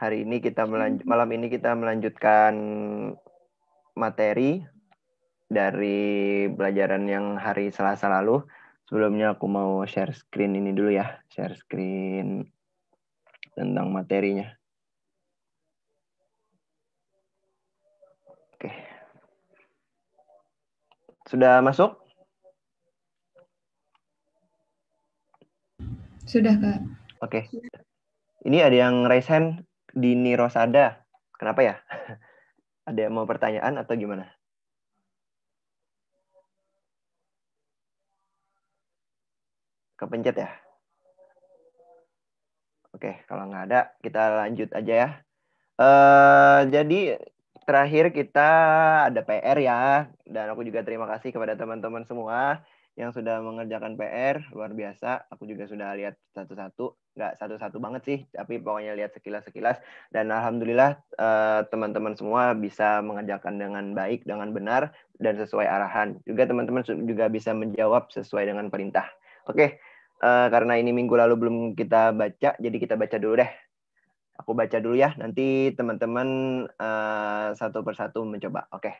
Hari ini kita hmm. melanjut, malam ini kita melanjutkan materi dari pelajaran yang hari Selasa lalu. Sebelumnya aku mau share screen ini dulu ya, share screen tentang materinya. Oke. Sudah masuk? Sudah, Kak. Oke. Ini ada yang raise hand Dini Rosada. Kenapa ya? Ada yang mau pertanyaan atau gimana? Kepencet ya? Oke, kalau nggak ada, kita lanjut aja ya. Uh, jadi terakhir kita ada PR ya, dan aku juga terima kasih kepada teman-teman semua yang sudah mengerjakan PR luar biasa. Aku juga sudah lihat satu-satu, nggak satu-satu banget sih, tapi pokoknya lihat sekilas-sekilas. Dan alhamdulillah eh, teman-teman semua bisa mengerjakan dengan baik, dengan benar dan sesuai arahan. Juga teman-teman juga bisa menjawab sesuai dengan perintah. Oke, eh, karena ini minggu lalu belum kita baca, jadi kita baca dulu deh. Aku baca dulu ya, nanti teman-teman eh, satu persatu mencoba. Oke.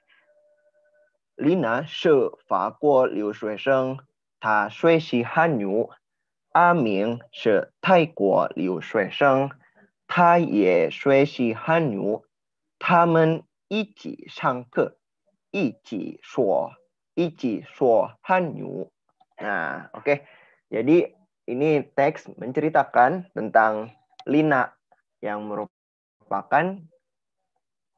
Lina 是法国留学生，她学习汉语。阿明是泰国留学生，他也学习汉语。他们一起上课，一起说，一起说汉语。啊，OK，所以，这句文本是讲 Lina，是代表。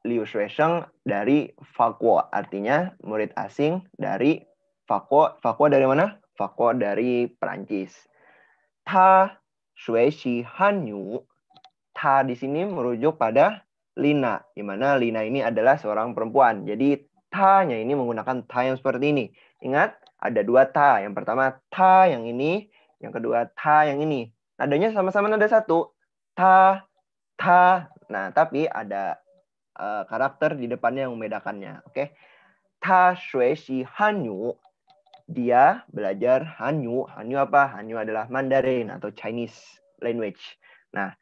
Liu Shuisheng dari Fakuo, artinya murid asing dari Fakuo. Fakuo dari mana? Fakuo dari Perancis. Ta Shuishi Hanyu. Ta di sini merujuk pada Lina, di mana Lina ini adalah seorang perempuan. Jadi ta-nya ini menggunakan ta yang seperti ini. Ingat, ada dua ta. Yang pertama ta yang ini, yang kedua ta yang ini. Nadanya sama-sama nada satu. Ta, ta. Nah, tapi ada Eh, karakter di depannya yang membedakannya. Oke. Ta shui shi hanyu. Dia belajar Hanyu. Hanyu apa? Hanyu adalah Mandarin atau Chinese language. Nah,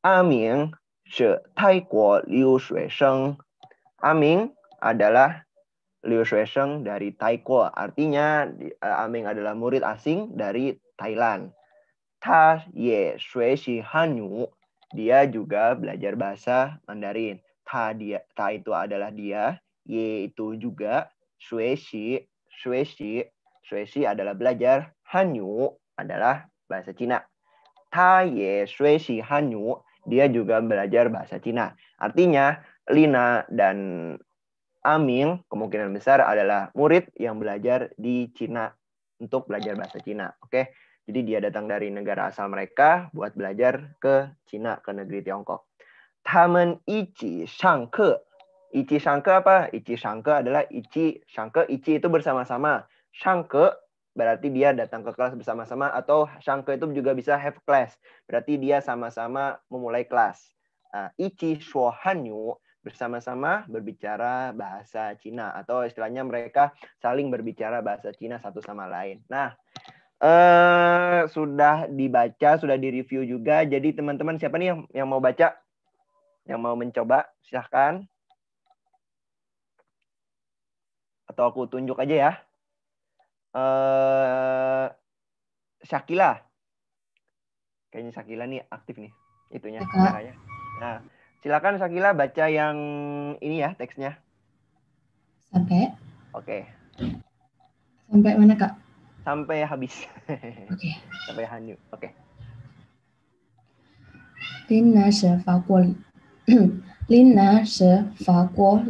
Aming shi Taiguo Liu Shui Sheng. Aming adalah Liu Shui Sheng dari Taiko. Artinya eh, Aming adalah murid asing dari Thailand. Ta ye shui shi Hanyu. Dia juga belajar bahasa Mandarin ta dia ta itu adalah dia Y itu juga sueshi sueshi sueshi adalah belajar hanyu adalah bahasa Cina ta ye sueshi hanyu dia juga belajar bahasa Cina artinya Lina dan Amin kemungkinan besar adalah murid yang belajar di Cina untuk belajar bahasa Cina oke Jadi dia datang dari negara asal mereka buat belajar ke Cina, ke negeri Tiongkok. Taman Shangke, Ichi Ichi Shangke apa? Ichi Shangke adalah ichi Shangke, ichi itu bersama-sama. Shangke berarti dia datang ke kelas bersama-sama atau Shangke itu juga bisa have class. Berarti dia sama-sama memulai kelas. Nah, ichi shuohanyu bersama-sama berbicara bahasa Cina atau istilahnya mereka saling berbicara bahasa Cina satu sama lain. Nah, eh sudah dibaca, sudah direview juga. Jadi teman-teman siapa nih yang yang mau baca? Yang mau mencoba silahkan. Atau aku tunjuk aja ya. Eh Syakila. Kayaknya Syakila nih aktif nih itunya iya, kameranya. Nah, silakan Sakila baca yang ini ya teksnya. Sampai? Oke. Okay. Sampai mana kak? Sampai habis. Oke. Okay. Sampai Hanyu. Oke. Okay. Inna Oke, okay. uh, Shakila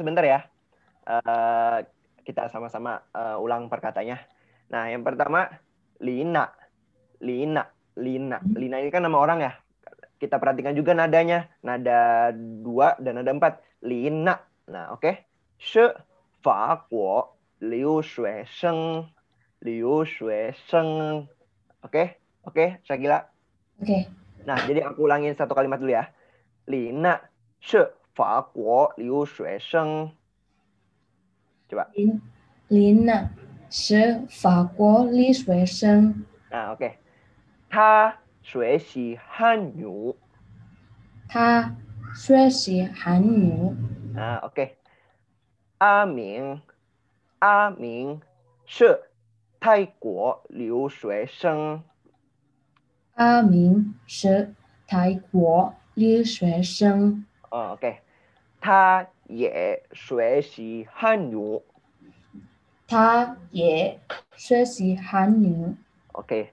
sebentar ya. Eh, kita sama-sama eh, ulang perkatanya. Nah, yang pertama Lina, Lina, Lina, Lina ini kan nama orang ya kita perhatikan juga nadanya. Nada dua dan nada empat. Lina. Nah, oke. Okay. Shi, fa, kuo liu, shui, sheng. Liu, shui, sheng. Oke, oke, saya gila. Oke. Nah, jadi aku ulangin satu kalimat dulu ya. Lina, se fa, kuo liu, shui, sheng. Coba. Lina, se fa, kuo liu, shui, sheng. Nah, oke. Okay. Ta, 学习汉语，他学习汉语啊。OK，阿明，阿明是泰国留学生。阿明是泰国留学生。OK，他也学习汉语，他也学习汉语。OK。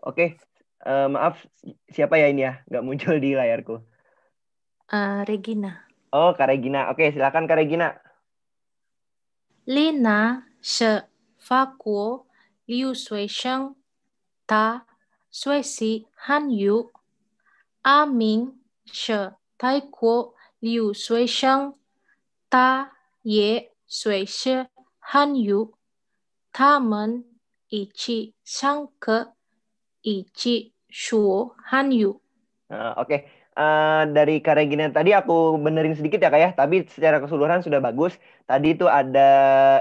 Oke, uh, maaf siapa ya ini ya? Nggak muncul di layarku. Uh, Regina. Oh, Kak Regina. Oke, silakan Kak Regina. Lena se fakuo liu sui sheng ta sui si han yu a ming se tai kuo liu sui sheng ta ye sui shi han yu ta men i qi shang ke Ichi Shuo Han Yu. Ah, oke, okay. uh, dari Karegina tadi aku benerin sedikit ya kak ya, tapi secara keseluruhan sudah bagus. Tadi itu ada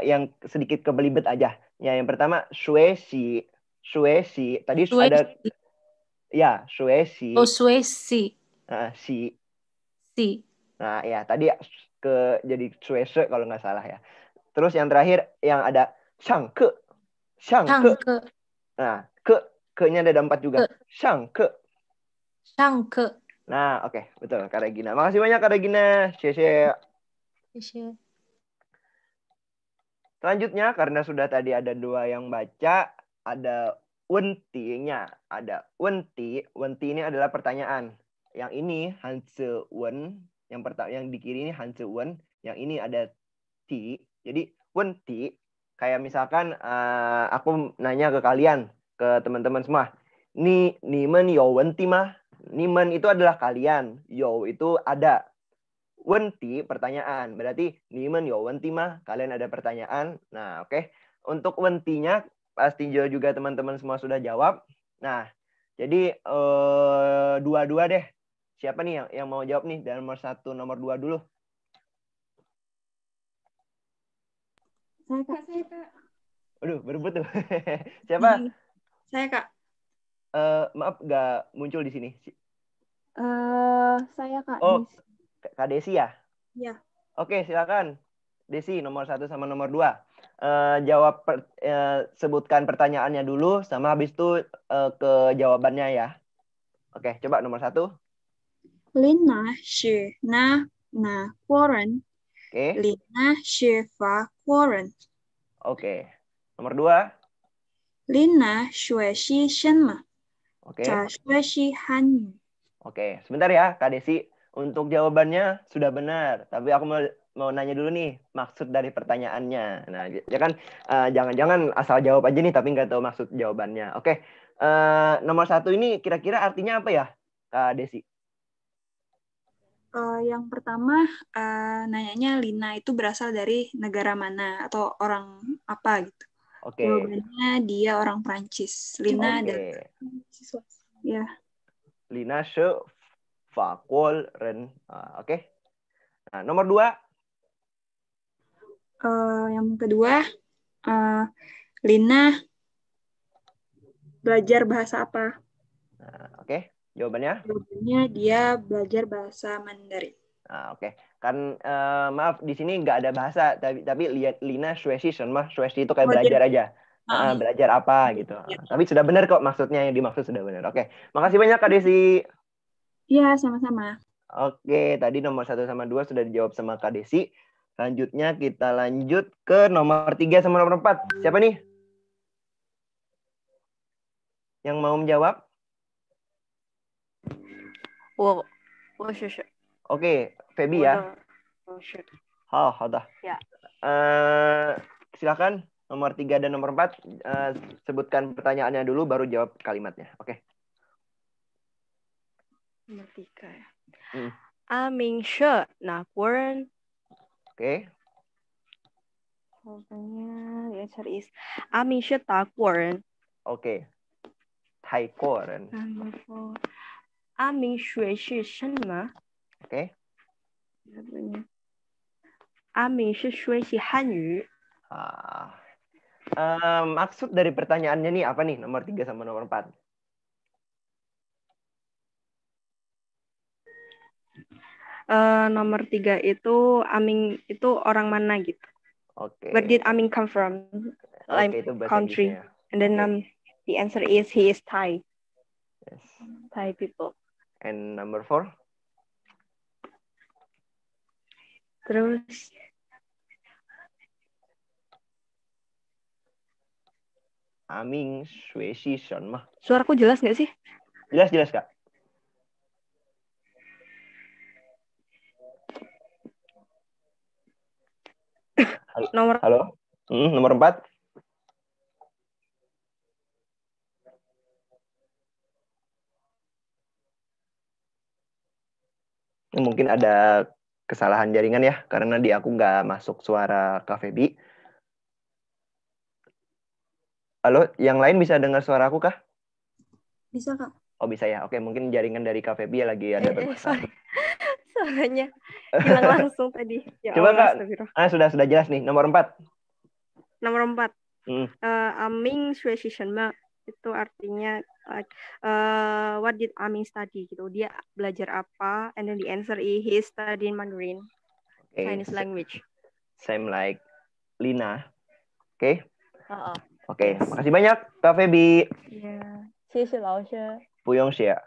yang sedikit kebelibet aja. Ya, yang pertama Suesi, Suesi. Tadi Suesi. ada ya Suesi. Oh Suesi. Uh, ah, si. Si. Nah ya tadi ke jadi Suesi kalau nggak salah ya. Terus yang terakhir yang ada Shangke. Ke. Nah, ke ke-nya ada empat juga. Shang ke. Shang ke. Nah, oke, okay, betul Kak Regina. Makasih banyak Kak Regina. Cie Selanjutnya karena sudah tadi ada dua yang baca, ada wentinya, ada wenti. Wenti ini adalah pertanyaan. Yang ini Hanse Wen, yang pertama yang di kiri ini Hanse Wen, yang ini ada T. Jadi wenti kayak misalkan uh, aku nanya ke kalian, ke teman-teman semua. Ni ni men yo wenti mah. ni men itu adalah kalian. Yo itu ada. Wenti pertanyaan. Berarti ni men yo wenti mah kalian ada pertanyaan. Nah, oke. Okay. Untuk wentinya pasti juga teman-teman semua sudah jawab. Nah, jadi eh, dua-dua deh. Siapa nih yang, yang mau jawab nih Dan nomor satu, nomor dua dulu? Saya kak, saya kak. Aduh, berebut tuh. Siapa? Saya Kak. Uh, maaf nggak muncul di sini. Uh, saya Kak. Oh, Desi. Kak Desi ya? Ya. Oke, silakan. Desi nomor satu sama nomor dua. Uh, jawab per, uh, sebutkan pertanyaannya dulu, sama habis itu uh, ke jawabannya ya. Oke, coba nomor satu. Lina shi na na Warren. Oke. Lina shi fa Warren. Oke. Okay. Nomor dua. Lina Shueshi Shenma. Oke. Okay. Hanyu. Oke, sebentar ya Kak Desi. Untuk jawabannya sudah benar, tapi aku mau mau nanya dulu nih maksud dari pertanyaannya. Nah, ya, ya kan jangan eh, jangan-jangan asal jawab aja nih tapi nggak tahu maksud jawabannya. Oke, uh, nomor satu ini kira-kira artinya apa ya, Kak Desi? Uh, yang pertama uh, nanyanya Lina itu berasal dari negara mana atau orang apa gitu? Oke. Okay. Jawabannya dia orang Prancis. Lina okay. dan Ya. Lina se Fakol Ren. Uh, Oke. Okay. Nah, nomor dua. Uh, yang kedua, uh, Lina belajar bahasa apa? Nah, Oke, okay. jawabannya? Jawabannya dia belajar bahasa Mandarin. Nah, oke, okay kan uh, maaf di sini nggak ada bahasa tapi tapi lihat Lina Suesi mah Suesi itu kayak oh, belajar aja uh, belajar apa iya, gitu ya. tapi sudah benar kok maksudnya yang dimaksud sudah benar oke makasih banyak Kak Desi iya sama-sama oke tadi nomor satu sama dua sudah dijawab sama Kak Desi selanjutnya kita lanjut ke nomor tiga sama nomor empat siapa nih yang mau menjawab wow, wow, Oke, Feby ya. Oh, Oh udah. Ya. Uh, silakan nomor tiga dan nomor empat uh, sebutkan pertanyaannya dulu baru jawab kalimatnya. Oke. Okay. Nomor tiga ya. Hmm. Aming ah, she nah, Oke. Okay. Jawabannya the ya, answer is ah, Oke. Okay. Tai ah, nah. Oke. Okay. 阿敏是学习汉语。Ah. Uh, maksud dari pertanyaannya nih apa nih nomor tiga sama nomor empat? Uh, nomor tiga itu Aming itu orang mana gitu. Oke. Okay. Where did Aming come from? Like okay, country. And then um, the answer is he is Thai. Yes. Thai people. And number four. terus Aming Swesi Sean mah. Suaraku jelas nggak sih? Jelas jelas kak. Halo. nomor Halo. Hmm, nomor empat. Mungkin ada kesalahan jaringan ya karena di aku nggak masuk suara kafe B. Halo, yang lain bisa dengar suara aku kah? Bisa kak. Oh bisa ya, oke mungkin jaringan dari kafe B lagi eh, ada eh, eh, Suaranya hilang langsung tadi. Ya Coba kak, ah, sudah sudah jelas nih nomor empat. Nomor empat. Hmm. Uh, aming suesishenma itu artinya like uh, what did Amin study gitu dia belajar apa and then the answer is he study Mandarin okay. Chinese language same like Lina oke okay. uh uh-uh. -uh. oke okay. yes. makasih banyak Kak Feby. yeah. 谢谢老师不用谢 ya.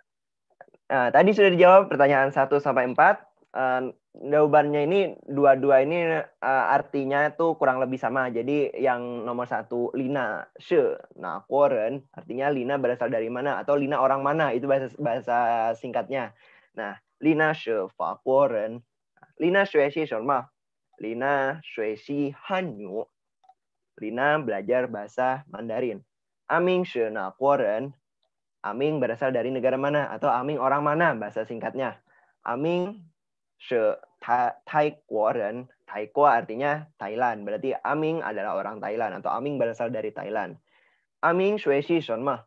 Nah, tadi sudah dijawab pertanyaan 1 sampai 4. Uh, eh, jawabannya ini dua-dua ini uh, artinya itu kurang lebih sama. Jadi yang nomor satu Lina she, nah Koren artinya Lina berasal dari mana atau Lina orang mana itu bahasa bahasa singkatnya. Nah Lina she fa Koren, Lina Shueshi Sharma, Lina Han Hanyu, Lina belajar bahasa Mandarin. Aming she na Koren, Aming berasal dari negara mana atau Aming orang mana bahasa singkatnya. Aming se ta, Thai Kwa artinya Thailand. Berarti Aming adalah orang Thailand atau Aming berasal dari Thailand. Aming Son Sonma.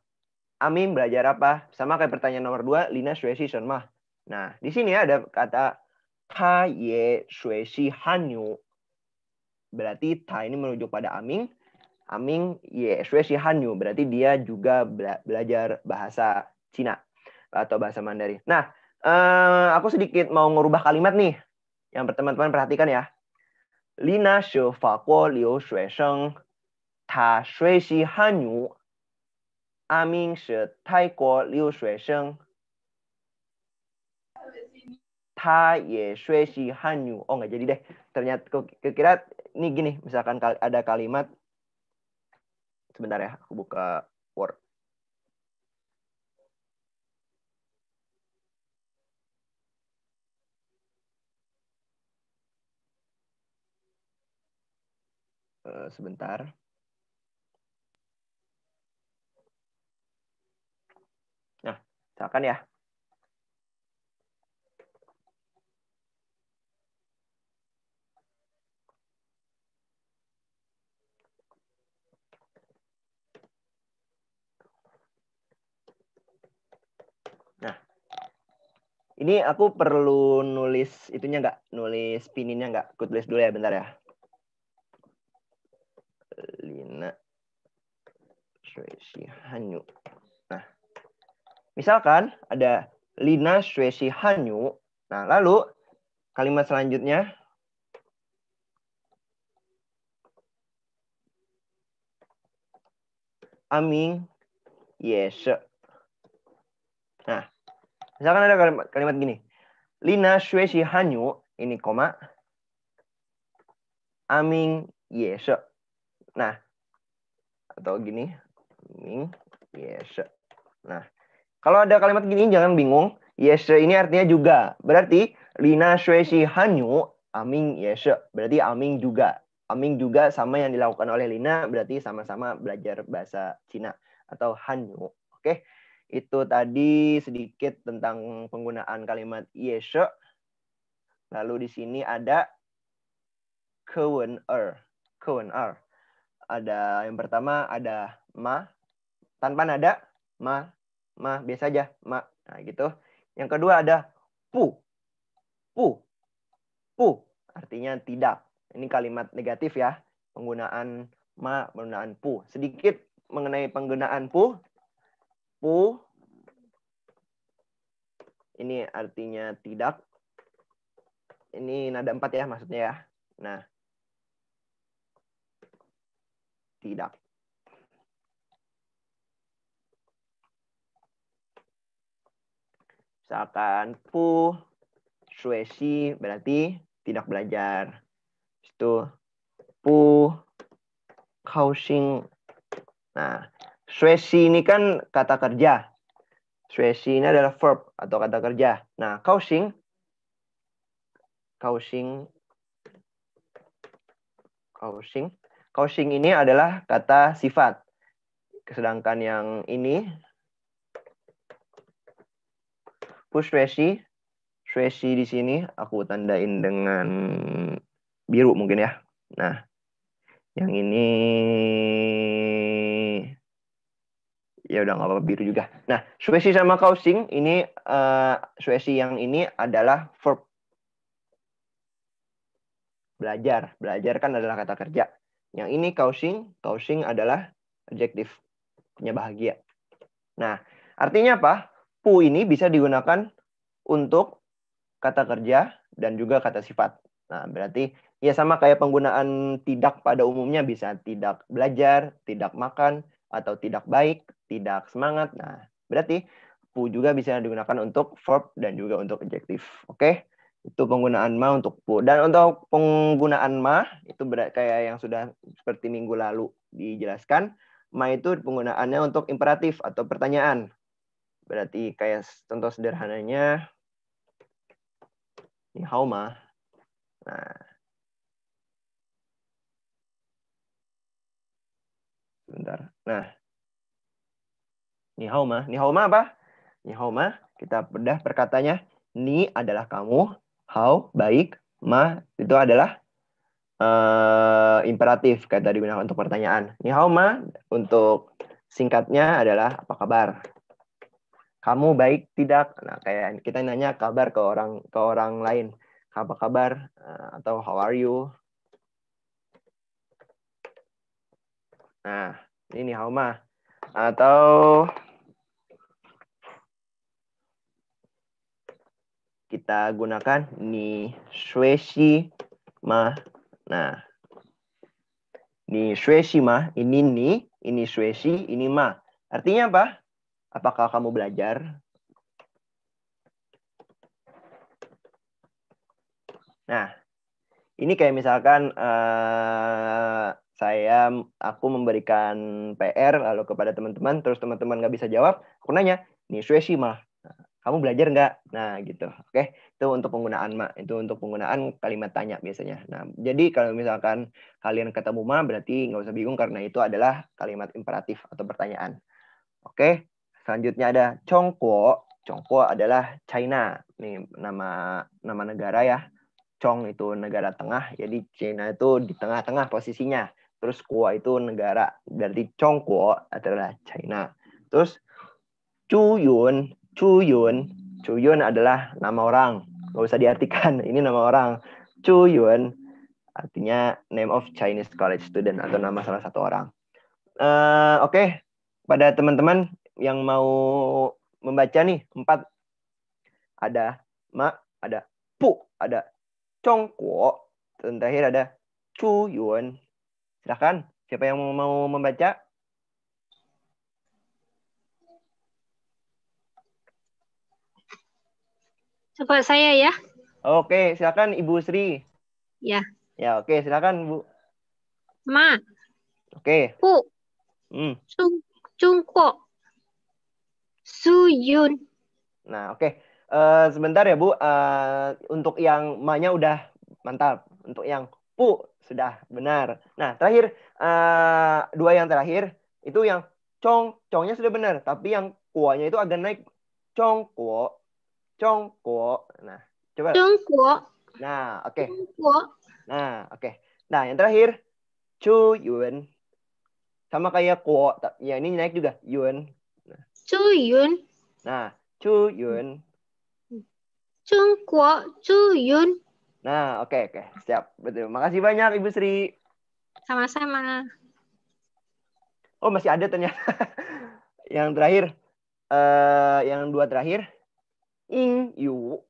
Aming belajar apa? Sama kayak pertanyaan nomor dua, Lina Son Sonma. Nah, di sini ada kata Ta Ye Suesi Hanyu. Berarti Ta ini merujuk pada Aming. Aming Ye Suesi Hanyu. Berarti dia juga belajar bahasa Cina atau bahasa Mandarin. Nah, uh, aku sedikit mau ngerubah kalimat nih. Yang teman-teman perhatikan ya. Lina shi Fa Guo Liu Shui Sheng Ta Shui Shi Han Yu Amin Shi Tai Guo Liu Shui Sheng Ta Ye Shui Shi Han Yu Oh nggak jadi deh. Ternyata kira kira ini gini. Misalkan ada kalimat. Sebentar ya. Aku buka Word. Eh, sebentar. Nah, silakan ya. Nah. Ini aku perlu nulis itunya nggak? Nulis pininya nggak? Aku dulu ya bentar ya. Lina Suesi Hanyu. Nah, misalkan ada Lina Suesi Hanyu. Nah, lalu kalimat selanjutnya Amin yes. Nah, misalkan ada kalimat, kalimat gini. Lina Suesi Hanyu, ini koma. Aming yes. Nah, atau gini, ming, yes. Nah, kalau ada kalimat gini jangan bingung. Yes, ini artinya juga. Berarti lina shuishi hanyu aming yes. Berarti aming juga. Aming juga sama yang dilakukan oleh Lina berarti sama-sama belajar bahasa Cina atau Hanyu. Oke. Itu tadi sedikit tentang penggunaan kalimat yes. Lalu di sini ada kewen er. Kewen er ada yang pertama ada ma tanpa nada ma ma biasa aja ma nah gitu yang kedua ada pu pu pu artinya tidak ini kalimat negatif ya penggunaan ma penggunaan pu sedikit mengenai penggunaan pu pu ini artinya tidak ini nada empat ya maksudnya ya nah tidak. Misalkan pu Suesi berarti tidak belajar. Itu pu kausing. Nah, Suesi ini kan kata kerja. Suesi ini adalah verb atau kata kerja. Nah, kausing kausing kausing Causing ini adalah kata sifat. Sedangkan yang ini push Suesi. Suesi di sini aku tandain dengan biru mungkin ya. Nah, yang ini ya udah nggak apa-apa biru juga. Nah, Suesi sama causing ini uh, eh, Suesi yang ini adalah verb belajar. Belajar kan adalah kata kerja. Yang ini causing, causing adalah adjektif punya bahagia. Nah, artinya apa? Pu ini bisa digunakan untuk kata kerja dan juga kata sifat. Nah, berarti ya sama kayak penggunaan tidak pada umumnya bisa tidak belajar, tidak makan, atau tidak baik, tidak semangat. Nah, berarti pu juga bisa digunakan untuk verb dan juga untuk adjektif. Oke. Okay? itu penggunaan ma untuk pu dan untuk penggunaan ma itu berat kayak yang sudah seperti minggu lalu dijelaskan ma itu penggunaannya untuk imperatif atau pertanyaan berarti kayak contoh sederhananya ini how ma nah sebentar nah ni hao ma ni hao ma apa ni hao ma kita bedah perkatanya ni adalah kamu how baik ma itu adalah uh, imperatif kata gunakan untuk pertanyaan. Ni how ma untuk singkatnya adalah apa kabar. Kamu baik tidak? Nah, kayak kita nanya kabar ke orang ke orang lain. Apa kabar? Eh, atau how are you? Nah, ini how ma atau kita gunakan ni shueshi ma. Nah, ni shueshi ma, ini ni, ini shueshi, ini ma. Artinya apa? Apakah kamu belajar? Nah, ini kayak misalkan uh, saya aku memberikan PR lalu kepada teman-teman terus teman-teman nggak bisa jawab aku nanya ni shueshi mah kamu belajar nggak? Nah, gitu. Oke, okay? itu untuk penggunaan ma, itu untuk penggunaan kalimat tanya biasanya. Nah, jadi kalau misalkan kalian ketemu ma, berarti nggak usah bingung karena itu adalah kalimat imperatif atau pertanyaan. Oke, okay? selanjutnya ada Chongguo. Chongguo adalah China, nih nama nama negara ya. Chong itu negara tengah, jadi China itu di tengah-tengah posisinya. Terus Kuo itu negara, berarti Chongguo adalah China. Terus Chuyun. Chuyun, Chuyun adalah nama orang, gak usah diartikan, ini nama orang. Chuyun artinya name of Chinese college student atau nama salah satu orang. Uh, Oke, okay. pada teman-teman yang mau membaca nih empat ada ma, ada pu, ada congkuo, dan terakhir ada Chuyun. Silahkan, siapa yang mau membaca? Coba saya ya. Oke, silakan Ibu Sri. Ya. Ya, oke, silakan Bu. Ma. Oke. Bu. Hmm. Sung Suyun. Nah, oke. Uh, sebentar ya, Bu. Uh, untuk yang Ma-nya udah mantap. Untuk yang pu sudah benar. Nah, terakhir uh, dua yang terakhir itu yang cong, congnya sudah benar, tapi yang kuanya itu agak naik cong Congkuo. Nah, coba. Congkuo. Nah, oke. Okay. Nah, oke. Okay. Nah, yang terakhir Chu Yun. Sama kayak Kuo, ya ini naik juga Yun. Chu Yun. Nah, Chu Yun. Kuo, Chu Yun. Nah, oke okay, oke, okay. siap. Betul. Makasih banyak Ibu Sri. Sama-sama. Oh, masih ada ternyata. yang terakhir uh, yang dua terakhir ing yu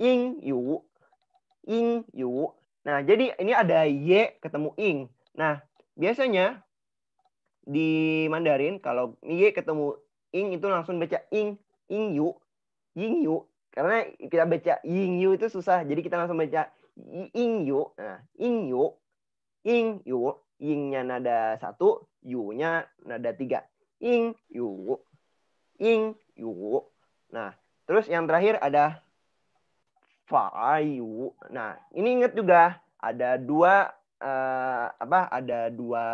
ing yu ing yu nah jadi ini ada y ketemu ing nah biasanya di Mandarin kalau y ketemu ing itu langsung baca ing ing yu ing yu karena kita baca ing yu itu susah jadi kita langsung baca ing yu nah ing yu ing yu ingnya nada satu yu-nya nada tiga ing yu ing yu nah Terus yang terakhir ada fayu. Nah, ini ingat juga ada dua uh, apa? Ada dua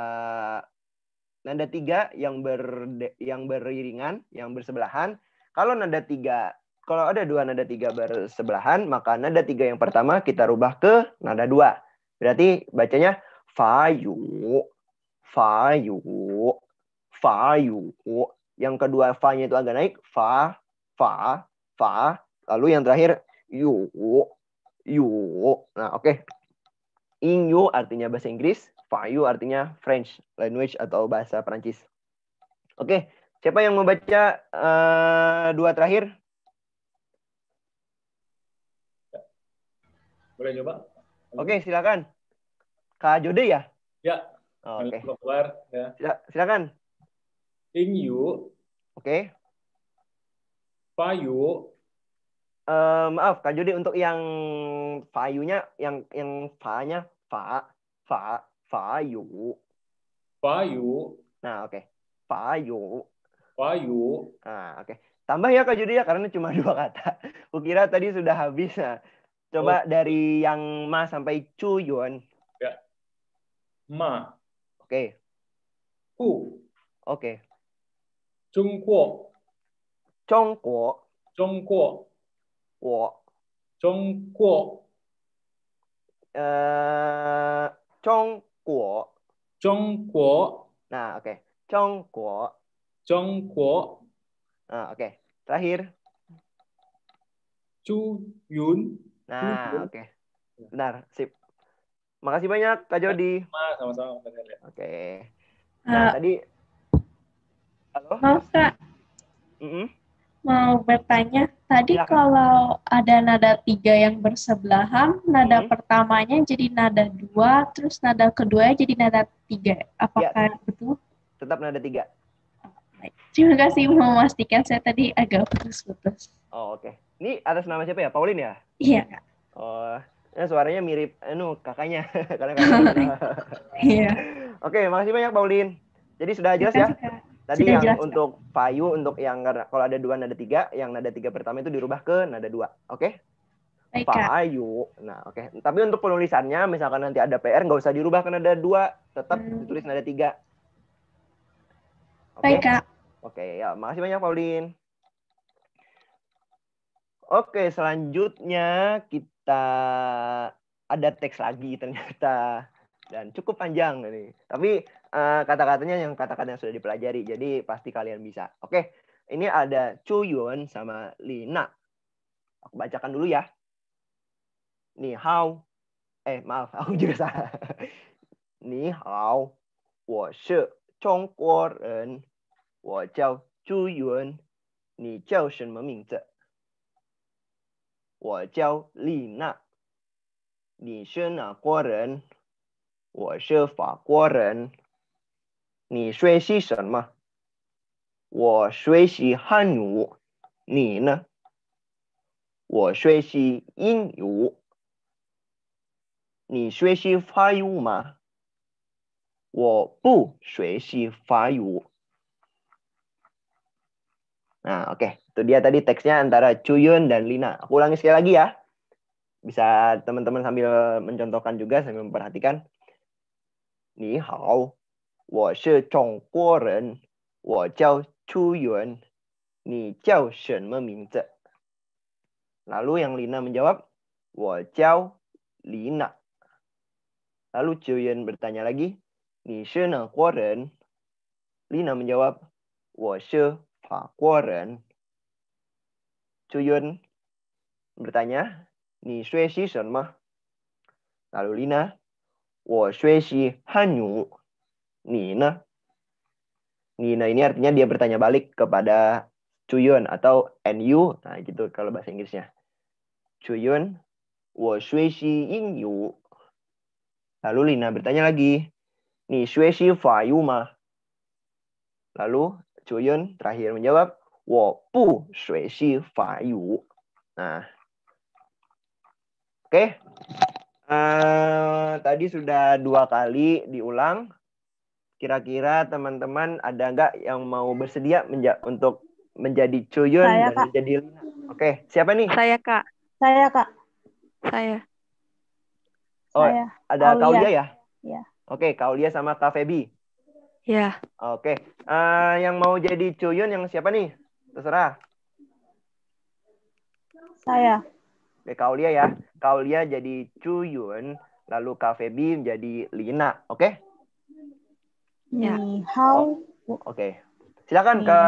nada tiga yang ber yang beriringan, yang bersebelahan. Kalau nada tiga, kalau ada dua nada tiga bersebelahan, maka nada tiga yang pertama kita rubah ke nada dua. Berarti bacanya fayu, fayu, fayu. Yang kedua fa-nya itu agak naik, fa, fa, fa, lalu yang terakhir yu, yu. Nah, oke. Okay. you artinya bahasa Inggris, fa you artinya French language atau bahasa Perancis. Oke, okay. siapa yang membaca uh, eh, dua terakhir? Boleh coba? Oke, okay, silakan. Kak Jode ya? Ya. Oke. Okay. Ya. Sila silakan. you. Oke. Okay. Fayu uh, maaf Kak Jody untuk yang Fayunya yang yang Fa-nya Fa Fa Fayu. Fayu. Nah, oke. Okay. Fayu. Fayu. Nah, oke. Okay. Tambah ya Kak Jody ya karena cuma dua kata. Kukira tadi sudah habis. Nah. Coba oh. dari yang ma sampai cu Ya. Ma. Oke. Okay. Ku. Oke. Okay. Cungkuo. Zhongguo. Zhongguo. 我中国呃中国中国 nah oke Nah, oke. Terakhir. Yun. Nah, oke. Benar, sip. Makasih banyak Kak Jody. Sama-sama. Oke. Nah, uh, tadi Halo. Kak. Mm -hmm. Mau bertanya. Tadi Silakan. kalau ada nada tiga yang bersebelahan, nada hmm. pertamanya jadi nada dua, terus nada kedua jadi nada tiga. Apakah ya. betul? Tetap nada tiga. Terima kasih mau memastikan saya tadi agak putus-putus. Oh oke. Okay. Ini atas nama siapa ya? Paulin ya? Iya. Oh, ya, suaranya mirip, anu kakaknya. Karena kakaknya. Iya. Oke, okay, makasih banyak Paulin. Jadi sudah jelas ya? Kak. Tadi Sudah yang jelas. untuk payu, untuk yang kalau ada dua nada tiga, yang nada tiga pertama itu dirubah ke nada dua, oke? Okay? payu. Nah, oke. Okay. Tapi untuk penulisannya, misalkan nanti ada PR, nggak usah dirubah ke nada dua, tetap hmm. ditulis nada tiga. Okay? Baik, Kak. Oke, okay, ya. Makasih banyak, Pauline. Oke, okay, selanjutnya kita ada teks lagi ternyata dan cukup panjang ini. Tapi uh, kata-katanya yang kata-kata yang sudah dipelajari, jadi pasti kalian bisa. Oke, ini ada Chu Yun sama Lina. Aku bacakan dulu ya. Ni hao, eh maaf, aku juga salah. Ni hao, wo shi Zhongguo ren, wo jiao Chu Yun, ni jiao shenme ming zi? Wo jiao Lina. Ni shi na guo ren? 我是法国人。你学习什么？我学习汉语。你呢？我学习英语。你学习法语吗？我不学习法语。Nah, oke. Okay. Itu dia tadi teksnya antara Cuyun dan Lina. Aku ulangi sekali lagi ya. Bisa teman-teman sambil mencontohkan juga, sambil memperhatikan. 你好，我是中国人，我叫朱元，你叫什么名字？Lalu yang Lina menjawab, Lina. Lalu bertanya lagi, Ni shi neng Lina menjawab, bertanya, Ni Lina ini artinya dia bertanya balik kepada Chuyun atau and you. Nah, gitu kalau bahasa Inggrisnya. Cuyun, Lalu Lina bertanya lagi, ni fayu Lalu Chuyun terakhir menjawab, wo bu shueshi Nah, oke. Ah, tadi sudah dua kali diulang. Kira-kira teman-teman ada nggak yang mau bersedia menja untuk menjadi Cuyun Saya, dan Kak. menjadi Lina? Oke, siapa nih? Saya, Kak. Saya, Kak. Saya. Oh, Saya. ada Kaulia, Kaulia ya? Iya. Oke, Kaulia sama Kak Febi. Iya. Oke, uh, yang mau jadi Cuyun yang siapa nih? Terserah. Saya. Oke, Kaulia ya. Kaulia jadi Cuyun. lalu Febi menjadi Lina, oke? Okay? Ya. Oh, ni Oke. Okay. Silakan ke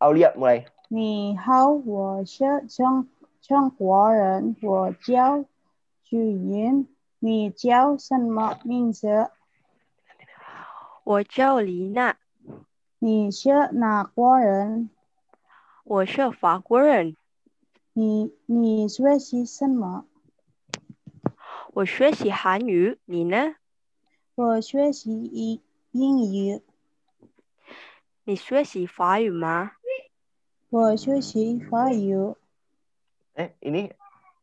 Aulia mulai. Ni hao, 我是中中国人，我叫朱云，你叫什么名字？我叫李娜。你是哪国人？我是法国人。你你学习什么？我学习韩语，你呢？我学习英英语。你学习法语吗？我学习法语。哎，你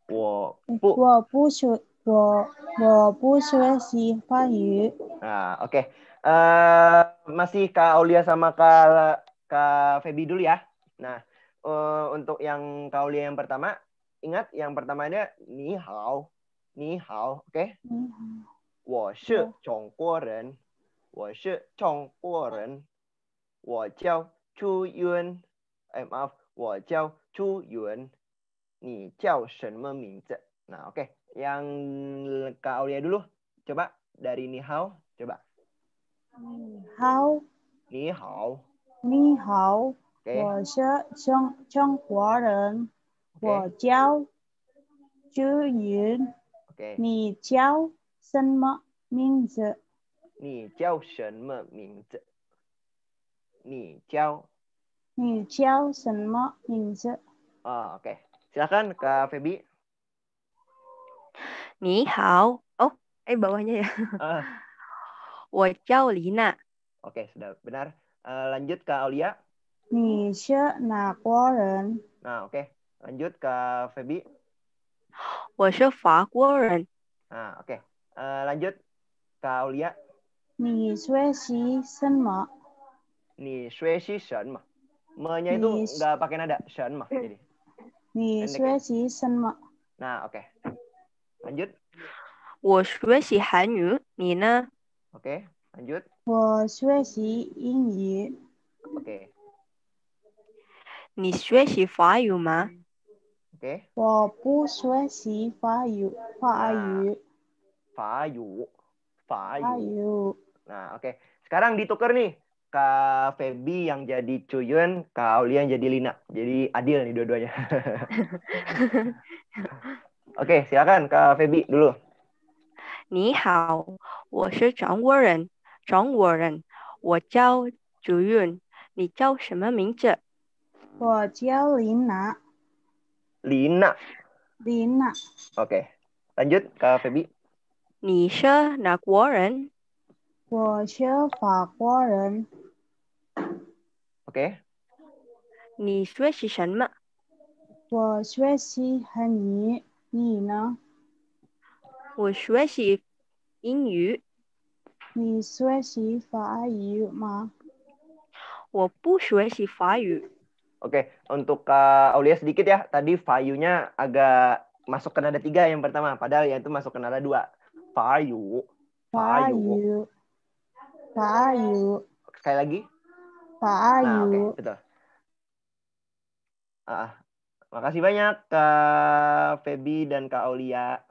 我不我不学我我不学习法语。Ah, oke. Okay. masih Kak Aulia sama Kak Kak Feby dulu ya. Nah, uh, untuk yang Kak Aulia yang pertama, ingat yang pertama ini, ni hao. ok, Chu Chu off, 你好，OK？你好，我是中国人，我是中国人，我叫朱渊，哎妈，我叫朱渊，你叫什么名字？Nah, oke. Okay. Yang Kak Aulia dulu. Coba dari ni hao, coba. Ni hao. Ni hao. Ni hao. Okay. 我是中中国人，okay. 我叫朱云。Oh, Oke, okay. silakan Kak Feby. Ni hao. Oh, eh bawahnya ya. Uh. jiao li Lina. Oke, sudah benar. lanjut Kak Aulia. Ni she na guo ren. Nah, oke. Lanjut Kak Feby. Ah oke. Okay. Uh, lanjut, Kak Ulia. 你学习什么？你学习什么？me-nya itu nggak pakai nada, 什么 jadi. Nah oke. Okay. Lanjut. 我学习韩语，你呢？Oke, okay, lanjut. 我学习英语。Oke. Okay. 你学习法语吗？Oke. Wo pu shui fa nah, yu fa yu. Fa yu. Fa yu. Nah, oke. Okay. Sekarang ditukar nih. Kak Feby yang jadi Cuyun, Kak Aulia yang jadi Lina. Jadi adil nih dua-duanya. oke, okay, silakan Kak Feby dulu. Ni hao, wo shi Zhang Wu ren. Zhang Wu ren. Wo jiao Cuyun. Ni jiao shenme mingzi? Wo jiao Lina. Lina. Lina. Oke. Okay. Lanjut Kak Feby. 你是哪国人？我是法国人。OK。你学习什么？我学习汉语。你呢？我学习英语。你学习法语吗？我不学习法语。Oke, untuk Kak eh, Aulia sedikit ya. Tadi Fayunya agak masuk ke nada tiga yang pertama, padahal ya itu masuk ke nada dua. Fayu, Fayu, Fayu. Sekali lagi. Nah, Fayu. Nah, oke, okay, betul. Ah, ah, makasih banyak Kak Febi dan Kak Aulia.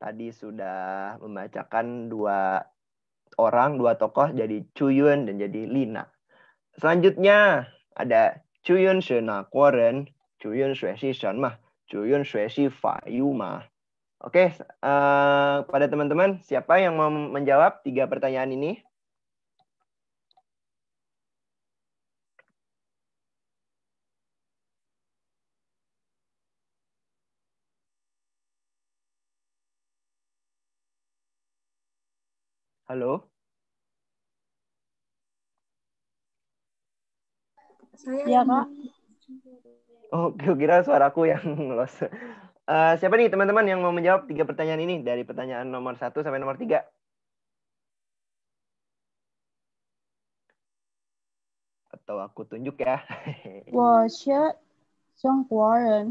Tadi sudah membacakan dua orang, dua tokoh jadi Cuyun dan jadi Lina. Selanjutnya ada 就认识哪国人，就认识是什么，就认识是法语嘛。Oke, okay, uh, pada teman-teman, siapa yang mau menjawab tiga pertanyaan ini? Halo? Saya ya Kak. Oh, kira suaraku yang los. Uh, eh, siapa nih teman-teman yang mau menjawab tiga pertanyaan ini dari pertanyaan nomor satu sampai nomor tiga? Atau aku tunjuk ya. Wasya Song Warren.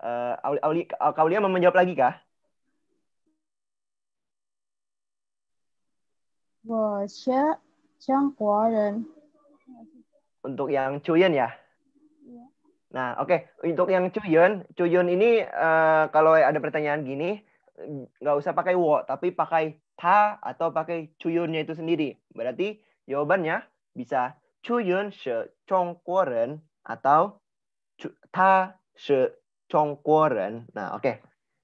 Uh, Auli, Aulia mau menjawab lagi kah? Wah, Ya? Iya. Nah, untuk yang cuyun ya? Nah, oke. Okay. Untuk yang cuyun cuyun ini uh, kalau ada pertanyaan gini, nggak usah pakai wo, tapi pakai ta atau pakai Cuyunnya itu sendiri. Berarti jawabannya bisa Cuyun se Chongguoren atau ta se Chongguoren. Nah, oke. Okay.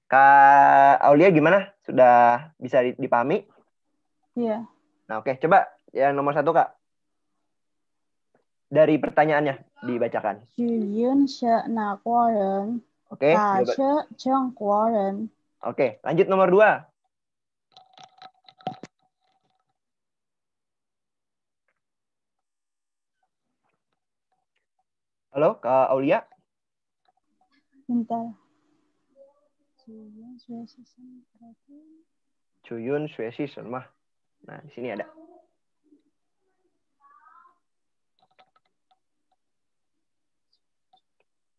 Kak Aulia gimana? Sudah bisa dipahami? Iya. Nah, oke. Okay. Coba yang nomor satu kak dari pertanyaannya dibacakan. Yun Kuaren. Oke. Cheng Kuaren. Oke, lanjut nomor dua. Halo, Kak Aulia. Bentar. Cuyun Sue Sison. Cuyun mah. Nah, di sini ada.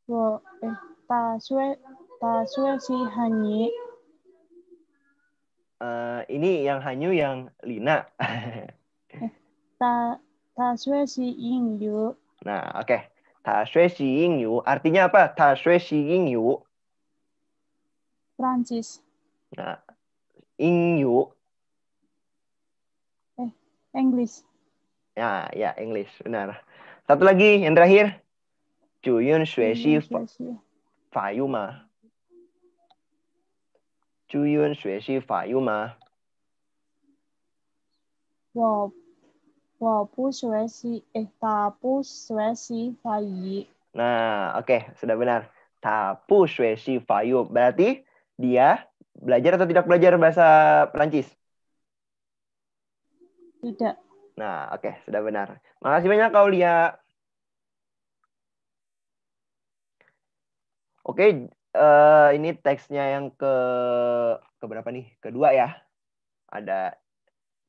Eh, si Hanyi uh, ini yang Hanyu yang Lina eh, ta ta si Ying nah oke okay. ta si Ying artinya apa ta si Ying Yu Prancis nah Ying eh English ya ya English benar satu lagi yang terakhir 九院学习法法语吗？九院学习法语吗？我我不学习，eh, tak bu oke, okay, sudah benar. Tak bu fayu. Berarti dia belajar atau tidak belajar bahasa Perancis? Tidak. Nah, oke, okay, sudah benar. Makasih banyak Kaulia. Oke, uh, ini teksnya yang ke keberapa nih? Kedua ya. Ada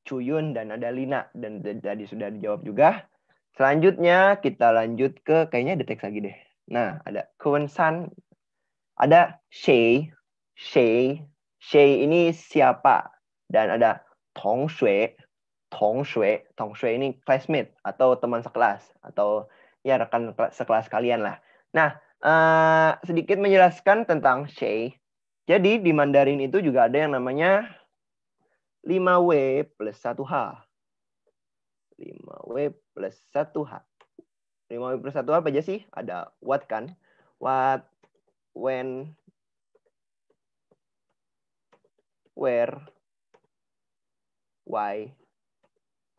Cuyun dan ada Lina dan tadi sudah dijawab juga. Selanjutnya kita lanjut ke kayaknya ada teks lagi deh. Nah, ada Kwensan, ada Shay, Shay, Shay ini siapa? Dan ada Tong Shui, Tong Shui, Tong Shui ini classmate atau teman sekelas atau ya rekan sekelas kalian lah. Nah, uh, sedikit menjelaskan tentang Shay. Jadi di Mandarin itu juga ada yang namanya 5W plus 1H. 5W plus 1H. 5W plus 1H apa aja sih? Ada what kan? What, when, where, why,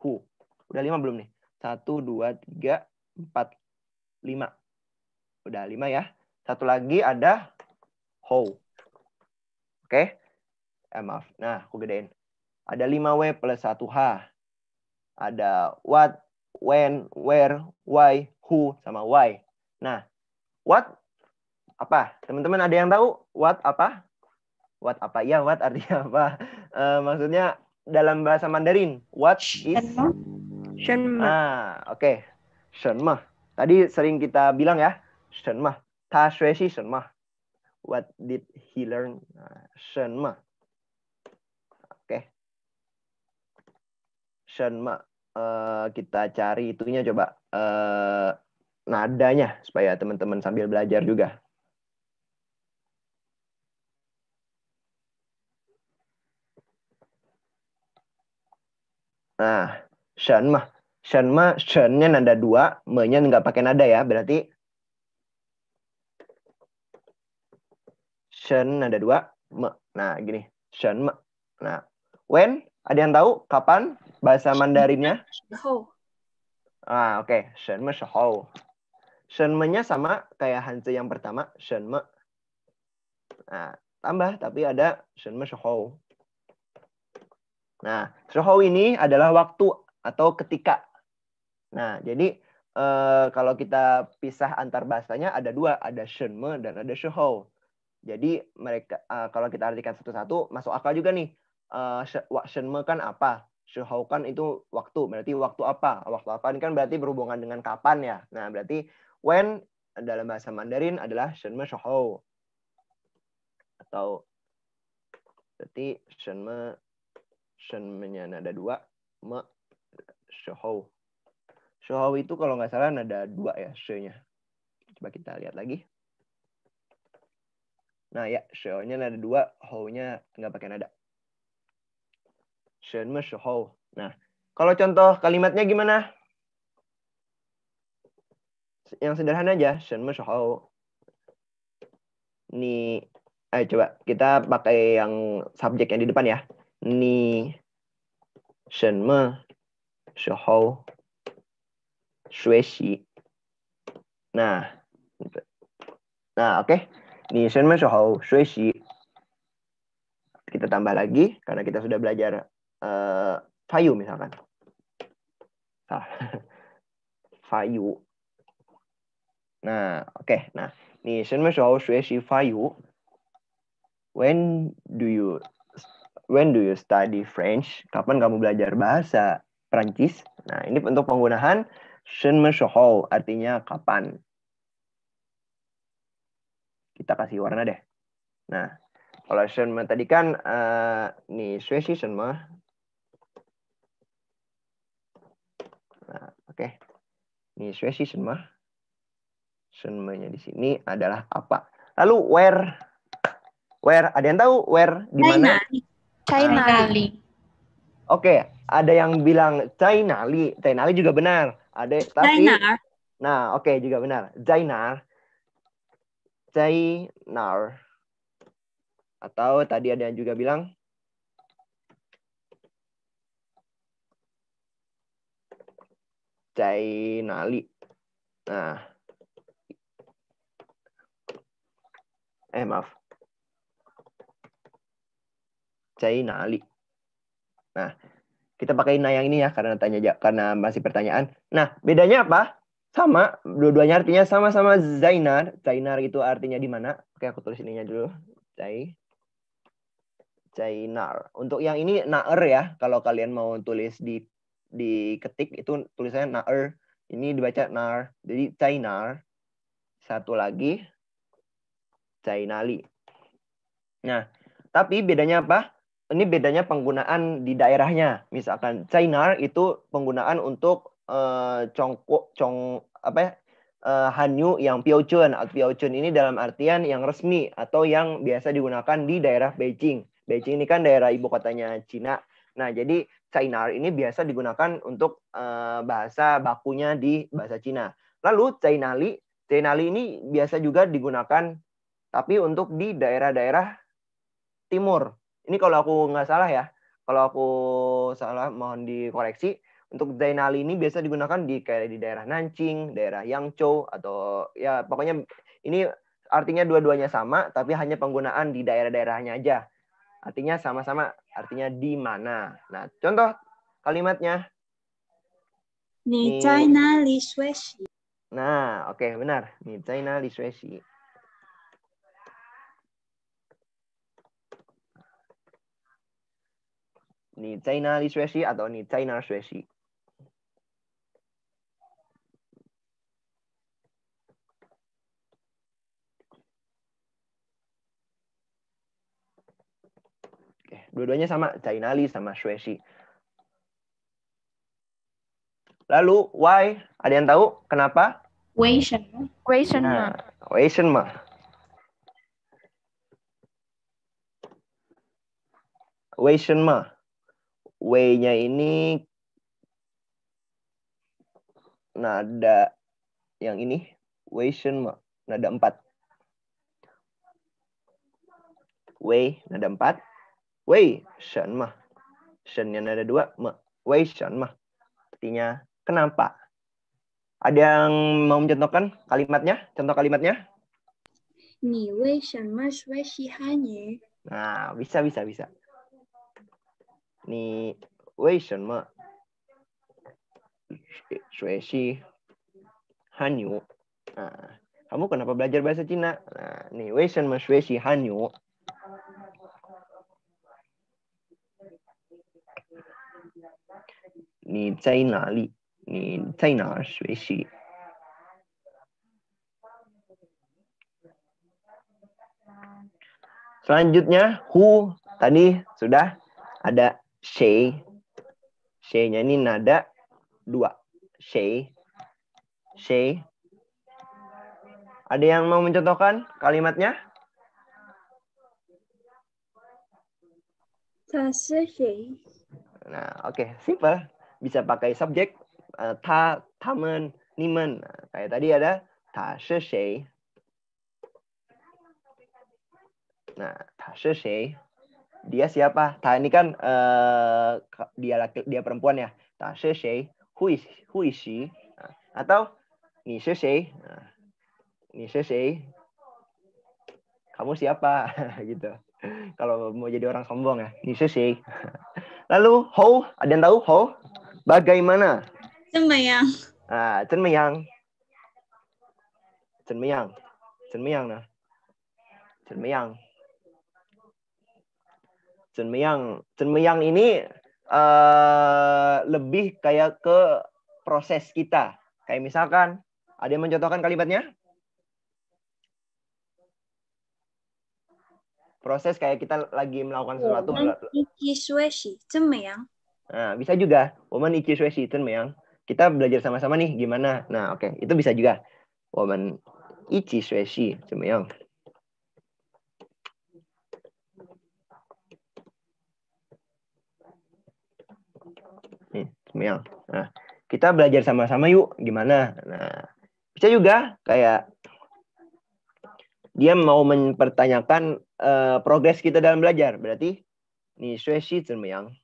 who. Udah 5 belum nih? 1, 2, 3, 4, 5. Udah lima ya. Satu lagi ada how. Oke. Okay? Eh, maaf. Nah, aku gedein. Ada 5W plus 1H. Ada what, when, where, why, who, sama why. Nah, what apa? Teman-teman ada yang tahu what apa? What apa? Ya, what artinya apa? Uh, maksudnya dalam bahasa Mandarin, what is Shenma. Ah, oke. Okay. Shenma. Tadi sering kita bilang ya, What did he ah, Shenma. Okay. Shenma. Eh, kita cari itunya coba. Eh, nadanya supaya teman-teman sambil belajar juga. Nah, shen mah. Shen nada dua, me-nya nggak pakai nada ya. Berarti shen ada dua me. Nah, gini. Shen me. Nah, when ada yang tahu kapan bahasa Mandarinnya? Shou. Ah, oke. Okay. Shen me shou. Shen me-nya sama kayak Hanzi yang pertama, shen me. Nah, tambah tapi ada shen me shou. Nah, shou ini adalah waktu atau ketika. Nah, jadi Uh, kalau kita pisah antar bahasanya ada dua, ada shenme dan ada shou. Jadi mereka uh, kalau kita artikan satu-satu masuk akal juga nih. Uh, shenme kan apa? Shou kan itu waktu. Berarti waktu apa? Waktu apa ini kan berarti berhubungan dengan kapan ya. Nah, berarti when dalam bahasa Mandarin adalah shenme shou Atau berarti shenme shenmenya nada dua, me shou shou itu kalau nggak salah ada dua ya, she Coba kita lihat lagi. Nah ya, show nya nada dua, how nya nggak pakai nada. Shen me show Nah, kalau contoh kalimatnya gimana? Yang sederhana aja, shen me show Ni, ayo coba kita pakai yang subjek yang di depan ya. Ni shen me show Shui Nah, nah oke. Okay di Shenmen Shohou suesi kita tambah lagi karena kita sudah belajar uh, Fayu misalkan. Salah. Fayu. Nah, oke. Okay. Nah, ni shenmen shou suesi fayu. When do you when do you study French? Kapan kamu belajar bahasa Perancis? Nah, ini untuk penggunaan shenmen shou artinya kapan kita kasih warna deh. Nah, kalau Shenme tadi kan uh, nih Sweshi Shenme. Nah, oke. Okay. Nih Sweshi Shenma. shenma nya di sini adalah apa? Lalu where where ada yang tahu where di mana? China. China. Oke, okay. ada yang bilang China Li. China Li juga benar. Ada tapi China. Nah, oke okay, juga benar. China Tainar. Atau tadi ada yang juga bilang nali Nah. Eh maaf. nali Nah, kita pakai na yang ini ya karena tanya karena masih pertanyaan. Nah, bedanya apa? sama dua-duanya artinya sama-sama Zainar Zainar itu artinya di mana oke aku tulis ininya dulu Zai Zainar untuk yang ini Naer ya kalau kalian mau tulis di di ketik itu tulisannya Naer ini dibaca Nar jadi Zainar satu lagi Zainali nah tapi bedanya apa ini bedanya penggunaan di daerahnya misalkan Zainar itu penggunaan untuk uh, Congko Cong apa ya? Uh, eh, Hanyu yang Piochun atau ah, Piochun ini dalam artian yang resmi atau yang biasa digunakan di daerah Beijing. Beijing ini kan daerah ibu kotanya Cina. Nah, jadi China ini biasa digunakan untuk uh, bahasa bakunya di bahasa Cina. Lalu Cainali, Cainali ini biasa juga digunakan tapi untuk di daerah-daerah timur. Ini kalau aku nggak salah ya, kalau aku salah mohon dikoreksi untuk Zainal ini biasa digunakan di kayak di daerah Nanjing, daerah Yangzhou atau ya pokoknya ini artinya dua-duanya sama tapi hanya penggunaan di daerah-daerahnya aja. Artinya sama-sama artinya di mana. Nah, contoh kalimatnya. Ni China li Shueshi. Nah, oke okay, benar. Ni China li Shueshi. Ni China li Shueshi atau ni China Shueshi. Dua-duanya sama, Cainali sama Shueshi. Lalu why? Ada yang tahu kenapa? Weishen. Weishen ma. Nah, Weishen ma. Weishen ma. wei nya ini nada yang ini Weishen ma. Nada empat, Wei nada empat. Wei shen mah. Shen yang ada dua. Me. Wei shen mah. Artinya kenapa. Ada yang mau mencontohkan kalimatnya? Contoh kalimatnya? Ni wei shen ma shui shi ye. Nah, bisa, bisa, bisa. Ni wei shen ma shui shi hanyu. Nah, kamu kenapa belajar bahasa Cina? Nah, ni wei shen ma shui shi hanyu. 你在哪里？你在哪学习？Selanjutnya who tadi sudah ada she. She-nya ini nada dua. She. She. Ada yang mau mencontohkan kalimatnya? Tasha She. Nah, oke, okay. simple bisa pakai subjek uh, ta, tamen, nimen. Nah, kayak tadi ada ta she she. Nah, ta she she. Dia siapa? Ta ini kan uh, dia laki, dia perempuan ya. Ta she who who who who she? Nah, atau ni she she. Nah, ni she she. Kamu siapa? gitu. Kalau mau jadi orang sombong ya, ni she she. Lalu how, ada yang tahu how? Bagaimana? Cemayang. Ah, cemayang. Cemayang. Cemayang nah. Cemayang. Cemayang. Cemayang ini uh, lebih kayak ke proses kita. Kayak misalkan ada yang mencontohkan kalimatnya? Proses kayak kita lagi melakukan sesuatu. sih, cemayang. Nah, bisa juga woman EQ swesi Meyang. kita belajar sama-sama nih gimana. Nah, oke, okay. itu bisa juga woman Ichi swesi yang Meyang. Nah, kita belajar sama-sama yuk gimana. Nah, bisa juga kayak dia mau mempertanyakan uh, eh, progres kita dalam belajar. Berarti ini swesi yang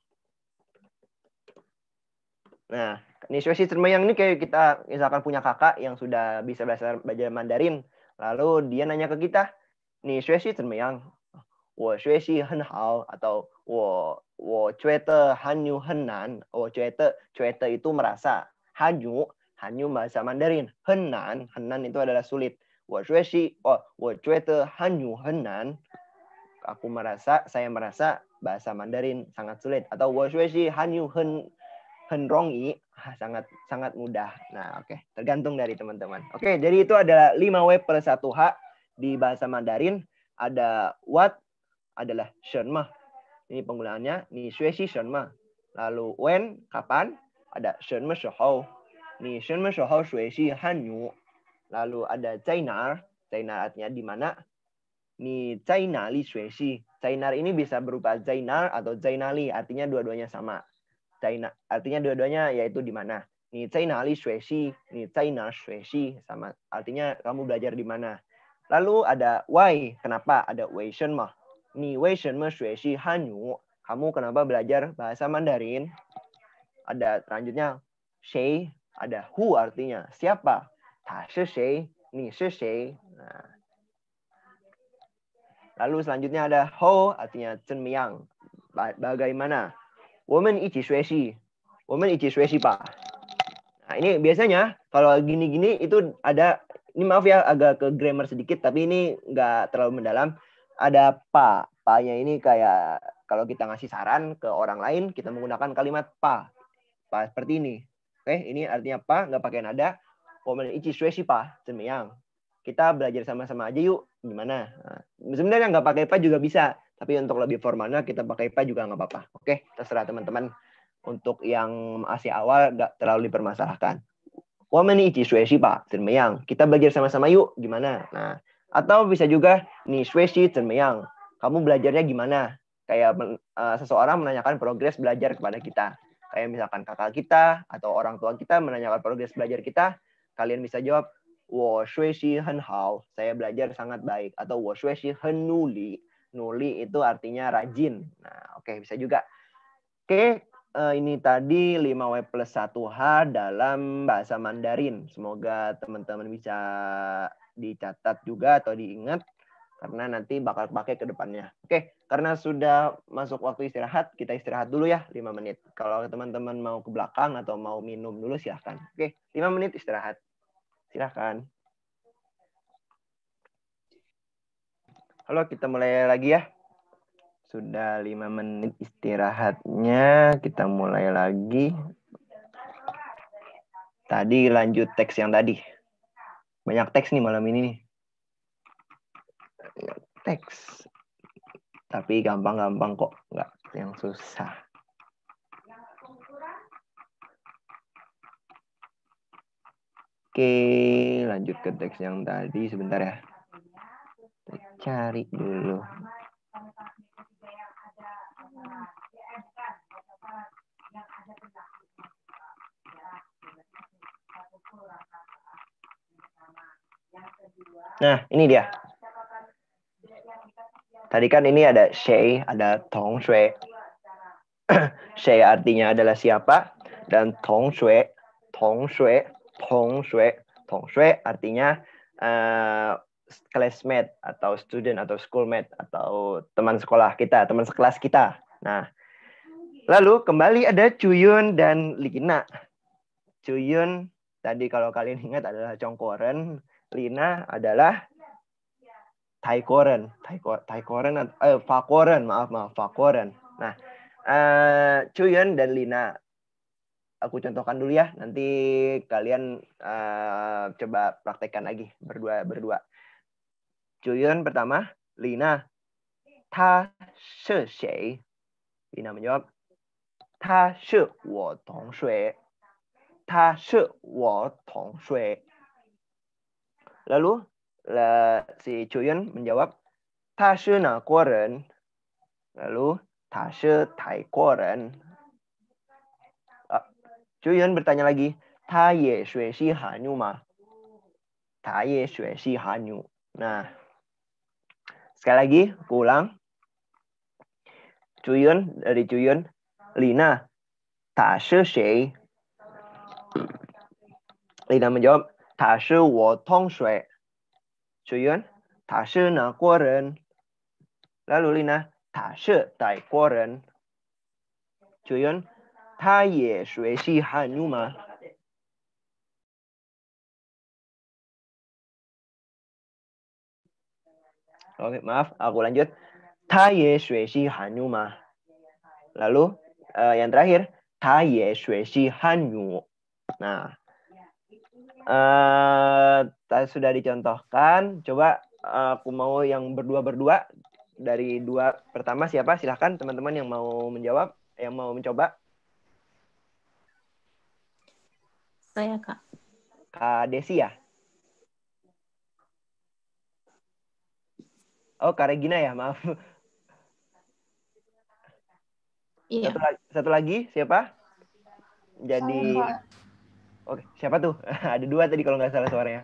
Nah, Nishwe System yang ini kayak kita misalkan punya kakak yang sudah bisa bahasa belajar Mandarin, lalu dia nanya ke kita, Nishwe System yang, wo xue hen hao atau wo wo cue te hanyu nan, wo oh, cue te cue te itu merasa, hanyu hanyu bahasa Mandarin, hen nan itu adalah sulit. Wo xue oh, wo cue te hanyu nan, aku merasa, saya merasa bahasa Mandarin sangat sulit atau wo hanyu hen hendrongi ah, sangat sangat mudah. Nah, oke, okay. tergantung dari teman-teman. Oke, okay, jadi itu adalah 5W plus 1H di bahasa Mandarin. Ada what adalah shenma. Ini penggunaannya ni shui shenma. Lalu when kapan ada shenma shou. Ni shenma shou shui shi hanyu. Lalu ada zainar, zainar artinya di mana? Ni zainali li Zainar ini bisa berupa zainar atau zainali, artinya dua-duanya sama. China. Artinya dua-duanya yaitu di mana. Ni China li Shueshi, ni China Shueshi sama artinya kamu belajar di mana. Lalu ada why, kenapa? Ada wei shen ma. Ni wei shen ma han Hanyu. Kamu kenapa belajar bahasa Mandarin? Ada selanjutnya she, ada who artinya siapa. Ta shi she, ni shi she. Nah. Lalu selanjutnya ada how artinya miang. bagaimana. Pak. Nah ini biasanya kalau gini-gini itu ada ini maaf ya agak ke grammar sedikit tapi ini nggak terlalu mendalam. Ada pa, pa-nya ini kayak kalau kita ngasih saran ke orang lain kita menggunakan kalimat pa, pa seperti ini. Oke, ini artinya pa nggak pakai nada. Woman ichi sueshi pa, Kita belajar sama-sama aja yuk, gimana? Nah, sebenarnya nggak pakai pa juga bisa tapi untuk lebih formalnya kita pakai IPA juga nggak apa-apa. Oke, terserah teman-teman. Untuk yang masih awal nggak terlalu dipermasalahkan. Woman ichi suesi pak, termeyang. Kita belajar sama-sama yuk, gimana? Nah, atau bisa juga nih suesi termeyang. Kamu belajarnya gimana? Kayak uh, seseorang menanyakan progres belajar kepada kita. Kayak misalkan kakak kita atau orang tua kita menanyakan progres belajar kita, kalian bisa jawab wo suesi hen hao, saya belajar sangat baik atau wo suesi hen nuli, Nuli itu artinya rajin. Nah, oke okay, bisa juga. Oke, okay, eh, ini tadi 5W plus 1H dalam bahasa Mandarin. Semoga teman-teman bisa dicatat juga atau diingat karena nanti bakal pakai ke depannya. Oke, okay, karena sudah masuk waktu istirahat, kita istirahat dulu ya 5 menit. Kalau teman-teman mau ke belakang atau mau minum dulu silahkan. Oke, okay, 5 menit istirahat. Silahkan. Halo, kita mulai lagi ya. Sudah lima menit istirahatnya, kita mulai lagi. Tadi lanjut teks yang tadi. Banyak teks nih malam ini Banyak teks. Tapi gampang-gampang kok, nggak yang susah. Oke, lanjut ke teks yang tadi sebentar ya cari dulu. Hmm. Nah, ini dia. Tadi kan ini ada she ada Tong Shui. she artinya adalah siapa dan Tong Shui, Tong Shui, Tong Shui, Tong Shui artinya uh, classmate atau student atau schoolmate atau teman sekolah kita, teman sekelas kita. Nah, lalu kembali ada Chuyun dan Lina. Chuyun tadi kalau kalian ingat adalah Congkoren, Lina adalah Taikoren, Taikoren Taikoren, eh, Fakoren, maaf maaf Fakoren. Nah, uh, Chuyun dan Lina aku contohkan dulu ya nanti kalian uh, coba praktekkan lagi berdua berdua Jurian pertama, Lina. Ta she Lina menjawab, Ta she wo tong shui. Ta she wo tong shui. Lalu si Jurian menjawab, Ta she na guo ren. Lalu, Ta she tai guo ren. bertanya lagi, Ta ye shui shi hanyu ma? Ta ye shui shi hanyu. Nah, Sekali lagi, aku ulang. Cuyun dari Cuyun. Lina, Ta shi shui. Lina menjawab, Ta shi wo tong shui. Cuyun, Ta shi na guo ren. Lalu Lina, Ta shi dai guo ren. Cuyun, Ta ye shui xi han yu ma. Oke, maaf, aku lanjut. Ta ye shui shi han yu ma. Lalu uh, yang terakhir, ta ye shui shi han yu. Nah, uh, sudah dicontohkan. Coba uh, aku mau yang berdua-berdua dari dua pertama siapa? Silahkan teman-teman yang mau menjawab, yang mau mencoba. Saya kak. Kak Desi ya. Oh, Karegina ya, maaf. Iya. Satu, lagi, satu lagi siapa? Jadi Sama. Oke, siapa tuh? Ada dua tadi kalau nggak salah suaranya.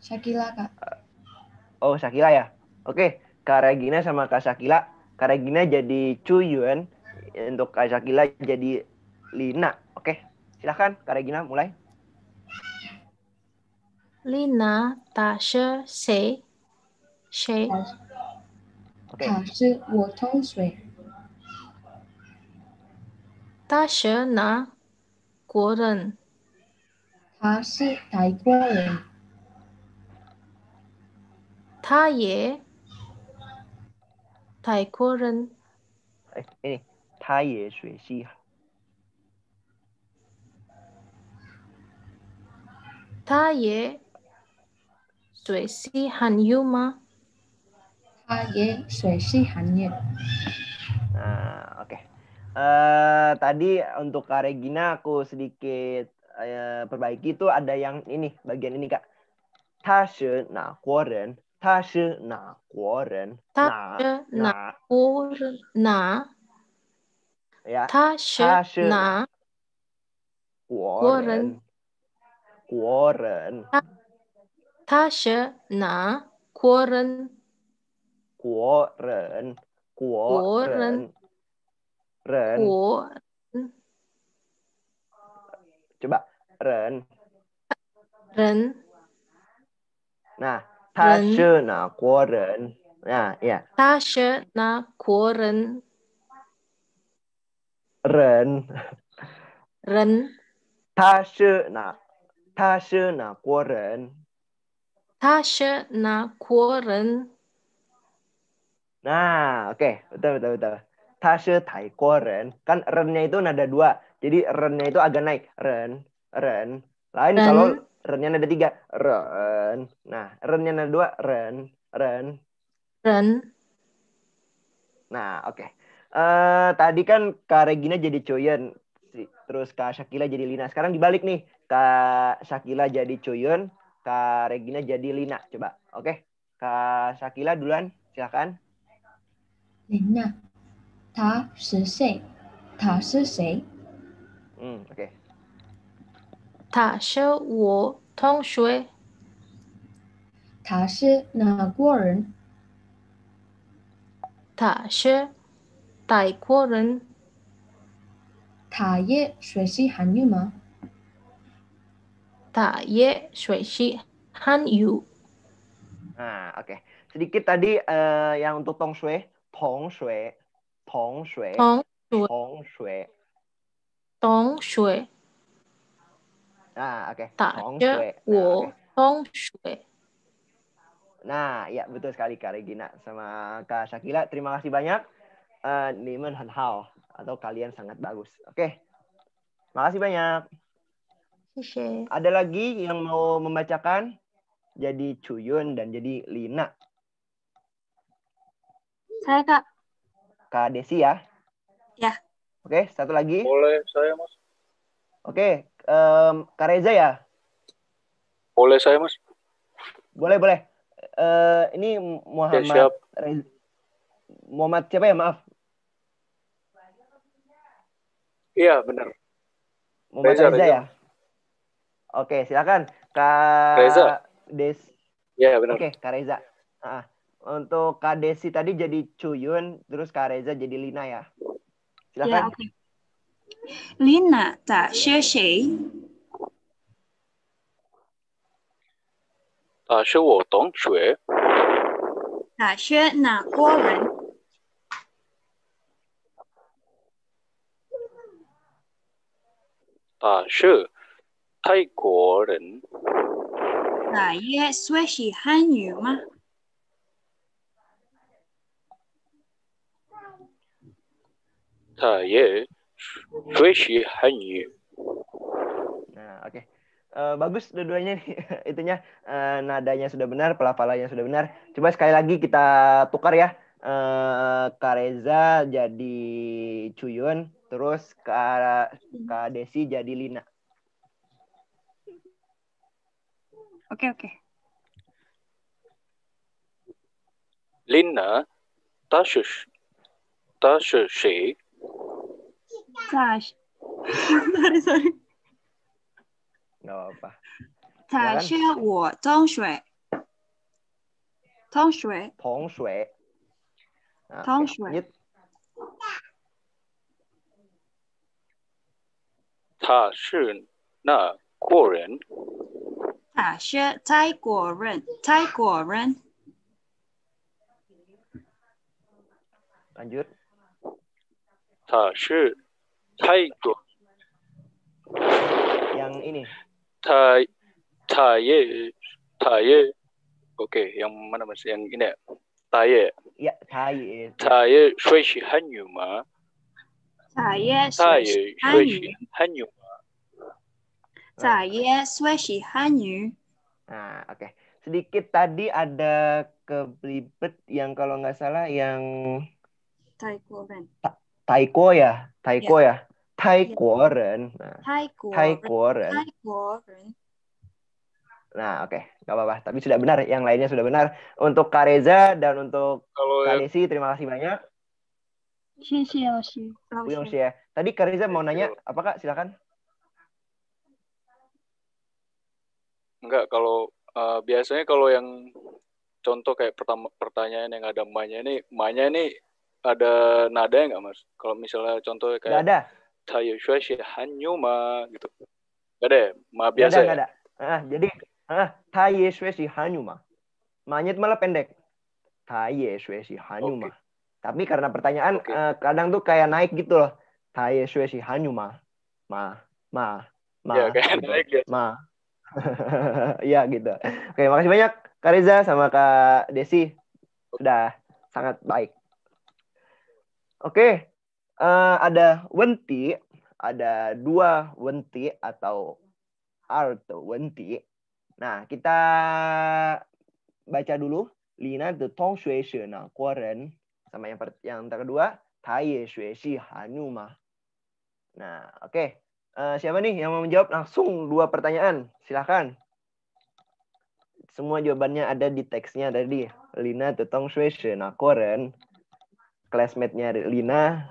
Shakila, Kak. Oh, Shakila ya? Oke, Kak Regina sama Kak Shakila. Kak Regina jadi Chuyuan, untuk Kak Shakila jadi Lina. Oke, silahkan Kak Regina mulai. Lina、t a 大 h a 是通水。t a s 国人，他是泰国人，他也泰国人。哎，哎，他也学习他也。水是含有吗？它也水是含有。Nah, oke. Okay. Uh, eh, tadi untuk Kak Regina aku sedikit uh, perbaiki itu ada yang ini bagian ini Kak. Ta shi na ren, ta shi na ren. ta na kuoren, na. Ya. Ta shi na kuoren. ren. Ta 他是哪国人？国人，国人，人，国人。Coba ren. Ren. Nah, ta se na kuo ren. Nah, yeah Ta se na kuo ren. Ren. Ren. Ta se na ta se na kuo ren. Tasha na Koren. Nah, oke, okay. betul betul betul. Tasha tai Koren. Kan rennya itu nada dua. Jadi rennya itu agak naik. Ren, ren. Lain ren. kalau rennya nada tiga. Ren. Nah, rennya nada dua. Ren, ren. Ren. Nah, oke. Okay. Uh, eh, tadi kan Kak Regina jadi Choyen, terus Kak Shakila jadi Lina. Sekarang dibalik nih, Kak Shakila jadi Choyun, Kak Regina jadi Lina coba. Oke. Kak Sakila duluan, silakan. Lina. Ta si sei. Ta si sei. Hmm, oke. Ta shi wo tong shui. Ta shi na guo ren. Ta shi dai guo ren. Ta ye shui xi han yu ma? ta ye shui shi han yu. Nah, oke. Okay. Sedikit tadi uh, yang untuk tong shui, tong shui, tong shui, tong shui, tong shui. Tong shui. Nah, oke. Okay. Tong shui. Nah, wo tong shui. Nah, ya betul sekali Kak Regina sama Kak Shakila. Terima kasih banyak. Uh, eh, Nimen Hanhao atau kalian sangat bagus. Oke. Okay. Makasih banyak. Ada lagi yang mau membacakan? Jadi Cuyun dan jadi Lina. Saya Kak. Kak Desi ya? Ya. Oke, satu lagi. Boleh saya Mas. Oke, um, Kak Reza ya? Boleh saya Mas. Boleh boleh. Uh, ini Muhammad ya, siap. Reza. Muhammad siapa ya maaf? Iya benar. Muhammad Reza, Reza, Reza ya. Oke, silakan Kak Reza. Des. Iya, benar. Oke, Kak Reza. Ah, untuk Kak Desi tadi jadi Cuyun, terus Kak Reza jadi Lina ya. Silakan. Ya, okay. Lina ta she she. Ta she wo tong shue. Ta she na guo ren. Shu. Ah, 泰国人。奶爷说是汉语吗？Saya Swiss Hanyu. Nah, oke. Okay. Uh, eh, bagus dua-duanya nih. Itunya uh, nadanya sudah benar, pelafalannya sudah benar. Coba sekali lagi kita tukar ya. Uh, eh, Kareza jadi Cuyun, terus Kak Desi jadi Lina. OK OK。林娜，他是，他是谁？他。sorry sorry。那吧。是我同学。同学。同学。同是那国人。anh thay 啊，是泰国人，泰国人。Lanjut. yang ini. Thai, Thai, Thai. Oke, okay, yang mana mas? Yang ini. Thai. Ya, Thai. Thai, 学习汉语吗？Thai, 学习汉语。Saya Sweshi Hanyu. Nah, oke. Okay. Sedikit tadi ada kelibet yang kalau nggak salah yang Taikoren. Ta taiko ya, Taiko yeah. ya. ya? Ren. Nah, Ren. Taiko Ren. Nah, oke, okay. nggak apa-apa. Tapi sudah benar, yang lainnya sudah benar. untuk Kareza dan untuk kalau Kanisi, ya. terima kasih banyak. Ya, terima kasih. Ya. Tadi Kareza mau nanya, apakah silakan? Enggak, kalau uh, biasanya kalau yang contoh kayak pertama pertanyaan yang ada emaknya ini, emaknya ini ada nada ya nggak mas? Kalau misalnya contoh kayak gak ada. Tayo hanyu ma gitu. Gak ada, ya? ma biasa. Gak ada, ya? gak ada. Ah, jadi ah, Tayo hanyu ma. itu malah pendek. Tayo hanyu ma. Okay. Tapi karena pertanyaan okay. uh, eh, kadang tuh kayak naik gitu loh. Tayo hanyu ma. Ma, ma, ma. Ya, kayak gitu. naik ya. Ma, Iya gitu. Oke, makasih banyak Kak Reza sama Kak Desi. Sudah sangat baik. Oke, uh, ada Wenti, ada dua Wenti atau Arto Wenti. Nah, kita baca dulu Lina the Tong Shui Shi Na Koren sama yang yang kedua Tai Shui Shi Hanuma. Nah, oke. Okay. Eh, siapa nih yang mau menjawab langsung dua pertanyaan? Silahkan. Semua jawabannya ada di teksnya tadi. Lina tutong nah koren Classmate-nya Lina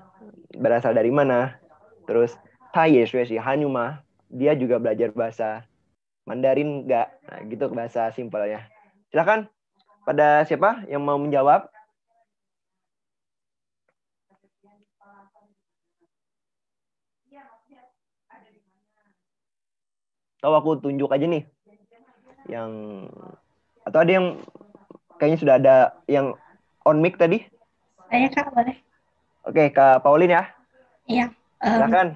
berasal dari mana? Terus Taiye Sweshe Hanyuma. Dia juga belajar bahasa Mandarin enggak? Nah, gitu bahasa simpelnya. Silahkan. Pada siapa yang mau menjawab? Tahu aku tunjuk aja nih yang atau ada yang kayaknya sudah ada yang on mic tadi? Saya kak boleh. Oke kak Paulin ya. Iya. Um, Silakan.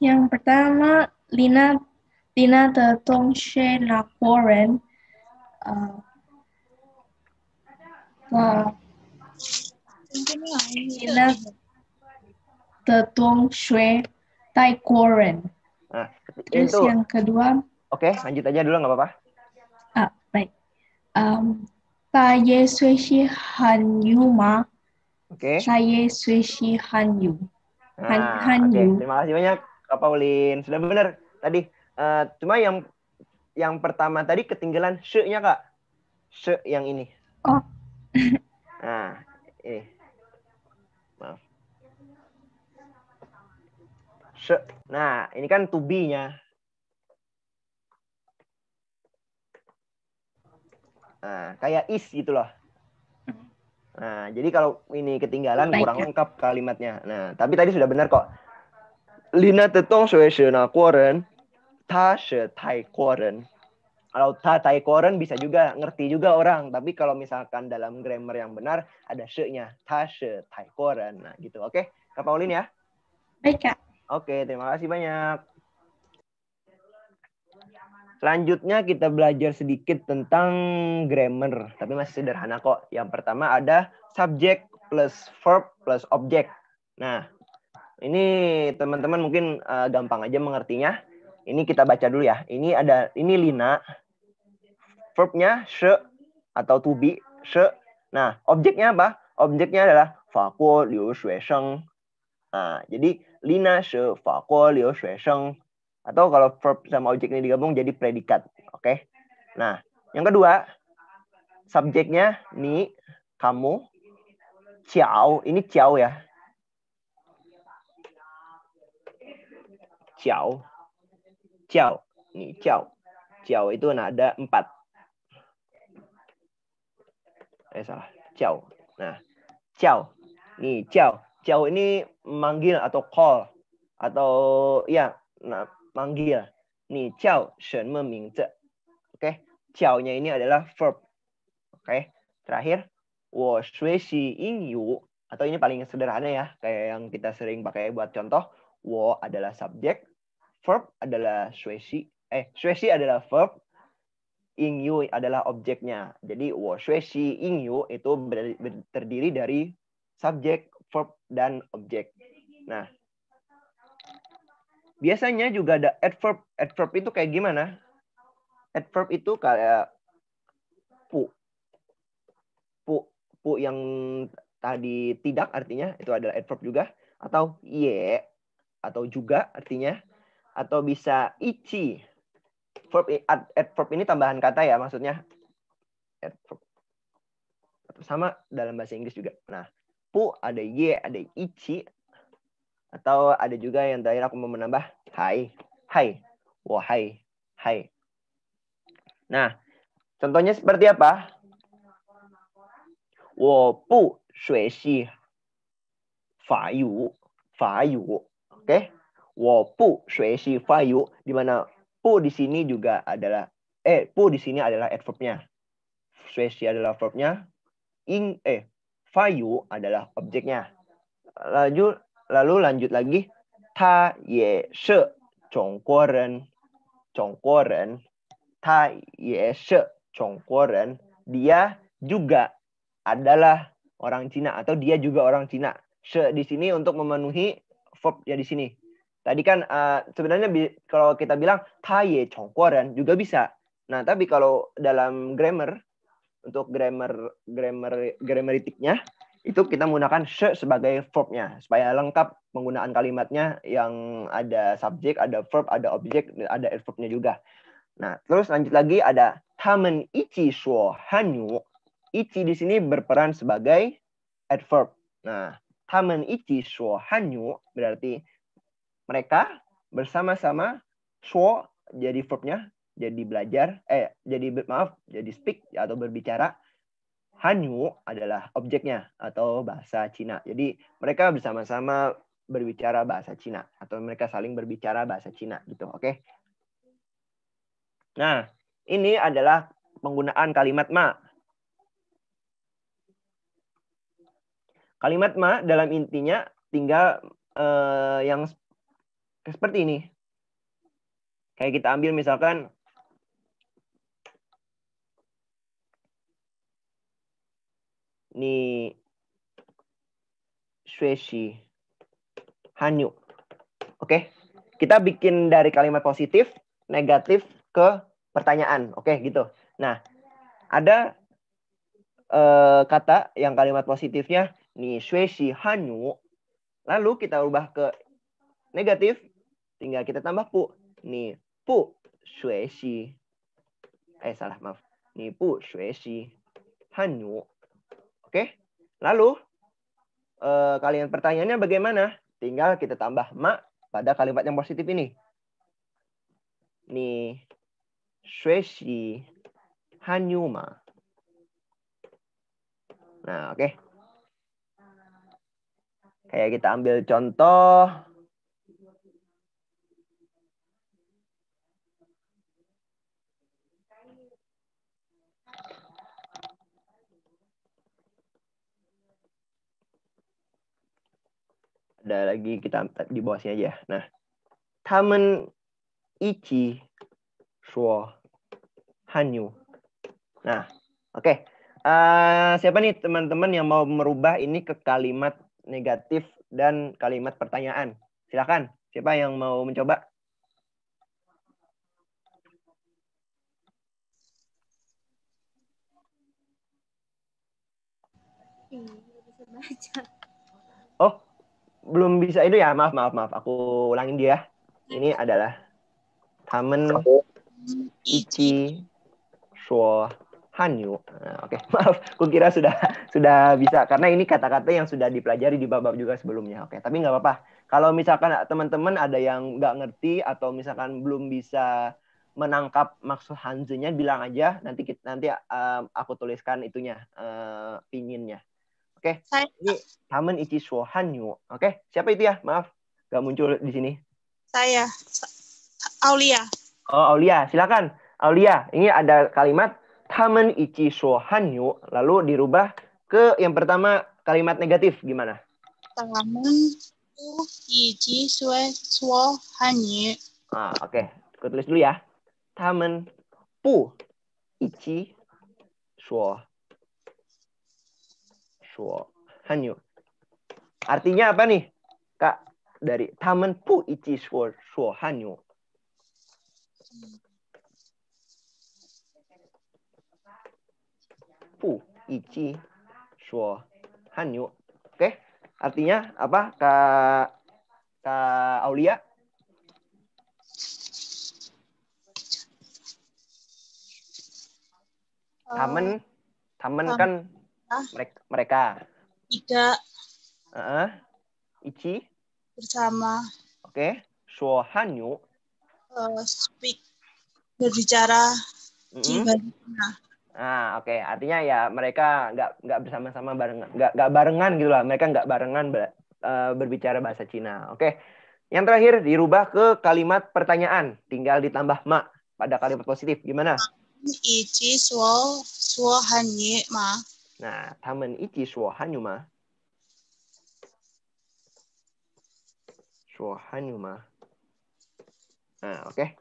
Yang pertama Lina Lina de Tongshe Laporan. Uh, eh, wow. Eh, Lina de Tongshe tai koren ah, Terus yang kedua. Oke, okay, lanjut aja dulu nggak apa-apa. Ah, baik. Um, Saye Suishi Hanyu Ma. Oke. Okay. Saye Hanyu. Ah, Han, nah, Hanyu. Okay. Terima kasih banyak Kak Paulin. Sudah benar tadi. Uh, cuma yang yang pertama tadi ketinggalan sh nya Kak. Sh yang ini. Oh. nah, ini. se. Nah, ini kan to be-nya. Nah, kayak is gitu loh. Nah, jadi kalau ini ketinggalan Baik. kurang lengkap kalimatnya. Nah, tapi tadi sudah benar kok. Lina tetong sue na kuoren, ta she tai kuoren. Kalau ta tai kuoren bisa juga ngerti juga orang, tapi kalau misalkan dalam grammar yang benar ada she-nya, ta she tai kuoren. Nah, gitu. Oke, Kak Paulin ya. Baik, Kak. Oke, terima kasih banyak. Selanjutnya kita belajar sedikit tentang grammar, tapi masih sederhana kok. Yang pertama ada subjek plus verb plus objek. Nah, ini teman-teman mungkin uh, gampang aja mengertinya. Ini kita baca dulu ya. Ini ada ini Lina. Verbnya she atau to be, she. Nah, objeknya apa? Objeknya adalah fakul liu sheng. Nah, jadi Lina se fako liu shui Atau kalau verb sama objek ini digabung jadi predikat. Oke. Okay? Nah, yang kedua, subjeknya ni, kamu, ciao. Ini ciao ya. Ciao. Ciao. Ni ciao. Ciao itu nada empat. Eh salah. Ciao. Nah, ciao. Ni ciao. Ciao ini manggil atau call atau ya nah, manggil. Nih ciao shen ming Oke, okay? ciao-nya ini adalah verb. Oke, terakhir wo shui xi ying yu atau ini paling sederhana ya, kayak yang kita sering pakai buat contoh. Wo adalah subjek, verb adalah shui xi, eh shui xi adalah verb, ing yu adalah objeknya. Jadi wo shui xi yu itu terdiri dari subjek, verb, dan objek. Nah, biasanya juga ada adverb. Adverb itu kayak gimana? Adverb itu kayak pu. Pu, pu yang tadi tidak artinya itu adalah adverb juga atau ye atau juga artinya atau bisa ichi. Verb adverb ini tambahan kata ya maksudnya. Adverb sama dalam bahasa Inggris juga. Nah, Pu, ada Y, ada Ichi. Atau ada juga yang terakhir aku mau menambah Hai. Hai. Wahai. Hai. Hai Nah, contohnya seperti apa? Wo pu shui fayu fa Oke? Okay? Wo fayu, shui Di mana pu di sini juga adalah eh pu di sini adalah adverbnya. Shui adalah verbnya. Ing eh Fayu adalah objeknya. Lalu, lalu lanjut lagi. Ta ye she chongkoren. Chongkoren. Ta ye she chongkoren. Dia juga adalah orang Cina atau dia juga orang Cina. Se di sini untuk memenuhi verb ya di sini. Tadi kan uh, sebenarnya kalau kita bilang ta ye chongkoren juga bisa. Nah, tapi kalau dalam grammar untuk grammar grammar grammaritiknya itu kita menggunakan she sebagai verbnya supaya lengkap penggunaan kalimatnya yang ada subjek, ada verb, ada objek, ada adverbnya juga. Nah, terus lanjut lagi ada tamen ichi shuo hanyu. Ichi di sini berperan sebagai adverb. Nah, tamen ichi shuo hanyu berarti mereka bersama-sama shuo jadi verbnya jadi belajar eh jadi maaf jadi speak atau berbicara Hanyu adalah objeknya atau bahasa Cina. Jadi mereka bersama-sama berbicara bahasa Cina atau mereka saling berbicara bahasa Cina gitu, oke? Okay? Nah, ini adalah penggunaan kalimat ma. Kalimat ma dalam intinya tinggal eh, yang seperti ini. Kayak kita ambil misalkan ni shueshi hanyu. Oke, okay? kita bikin dari kalimat positif, negatif ke pertanyaan. Oke, okay, gitu. Nah, ada uh, kata yang kalimat positifnya ni shueshi hanyu. Lalu kita ubah ke negatif, tinggal kita tambah pu. Ni pu shueshi. Eh, salah, maaf. Ni pu shueshi hanyu. Oke. Lalu e, kalian pertanyaannya bagaimana? Tinggal kita tambah ma pada kalimat yang positif ini. Ni shueshi hanyuma. Nah, oke. Okay. Kayak kita ambil contoh ada lagi kita di bawah sini aja. Nah, taman ichi shuo hanyu. Nah, oke. Okay. Uh, eh, siapa nih teman-teman yang mau merubah ini ke kalimat negatif dan kalimat pertanyaan? Silakan. Siapa yang mau mencoba? Oh, belum bisa itu ya maaf maaf maaf aku ulangin dia ini adalah Taman Ichi Shuo Hanyu. Nah, Oke, okay. maaf, kira sudah sudah bisa karena ini kata-kata yang sudah dipelajari di babak juga sebelumnya. Oke, okay. tapi nggak apa-apa. Kalau misalkan teman-teman ada yang nggak ngerti atau misalkan belum bisa menangkap maksud Hanzunya, bilang aja nanti kita, nanti uh, aku tuliskan itunya uh, pinginnya. Oke. Okay. Ini Taman Ichizo Hanyu. Oke. Okay. Siapa itu ya? Maaf, nggak muncul di sini. Saya Aulia. Oh, Aulia, silakan. Aulia, ini ada kalimat Taman Ichizo Hanyu lalu dirubah ke yang pertama kalimat negatif gimana? Taman Ichizo Hanyu. Ah, oke. Okay. Aku tulis dulu ya. Taman pu ichi artinya apa nih, Kak? Dari taman pu ichi suo suo hanyu. Pu ichi suo hanyu. Oke, artinya apa, Kak? Kak Aulia? Taman, eh, taman kan mereka mereka Ida uh, Ichi bersama oke okay. Shohanyu uh, speak berbicara mm -hmm. Nah, oke. Okay. Artinya ya mereka nggak nggak bersama-sama bareng nggak nggak barengan gitulah Mereka nggak barengan ber, eh, berbicara bahasa Cina. Oke. Okay. Yang terakhir dirubah ke kalimat pertanyaan, tinggal ditambah ma pada kalimat positif. Gimana? Ichi suo suo ma. 那他们一起说汉语吗？说汉语吗？啊，OK，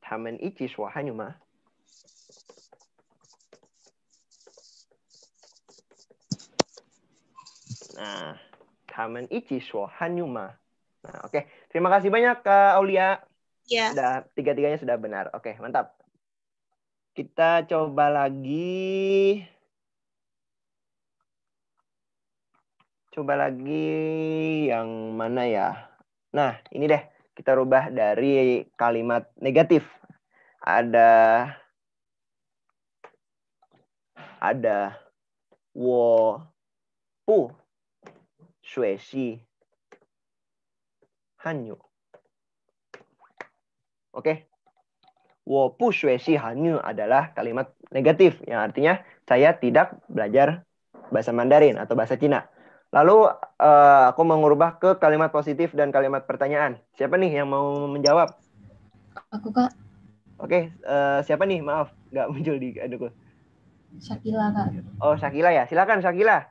他们一起说汉语吗？Nah, Kamen Ichi Hanyuma. Nah, oke. Okay. Terima kasih banyak Kak Aulia. Iya. Yeah. Sudah tiga-tiganya sudah benar. Oke, okay, mantap. Kita coba lagi. coba lagi yang mana ya? Nah, ini deh kita rubah dari kalimat negatif. Ada ada wo pu shui shi hanyu. Oke. Wo pu shui shi hanyu adalah kalimat negatif yang artinya saya tidak belajar bahasa Mandarin atau bahasa Cina. Lalu uh, aku mengubah ke kalimat positif dan kalimat pertanyaan. Siapa nih yang mau menjawab? Aku kak. Oke, okay, uh, eh, siapa nih? Maaf, nggak muncul di aduku. Shakila kak. Oh Shakila ya, silakan Shakila.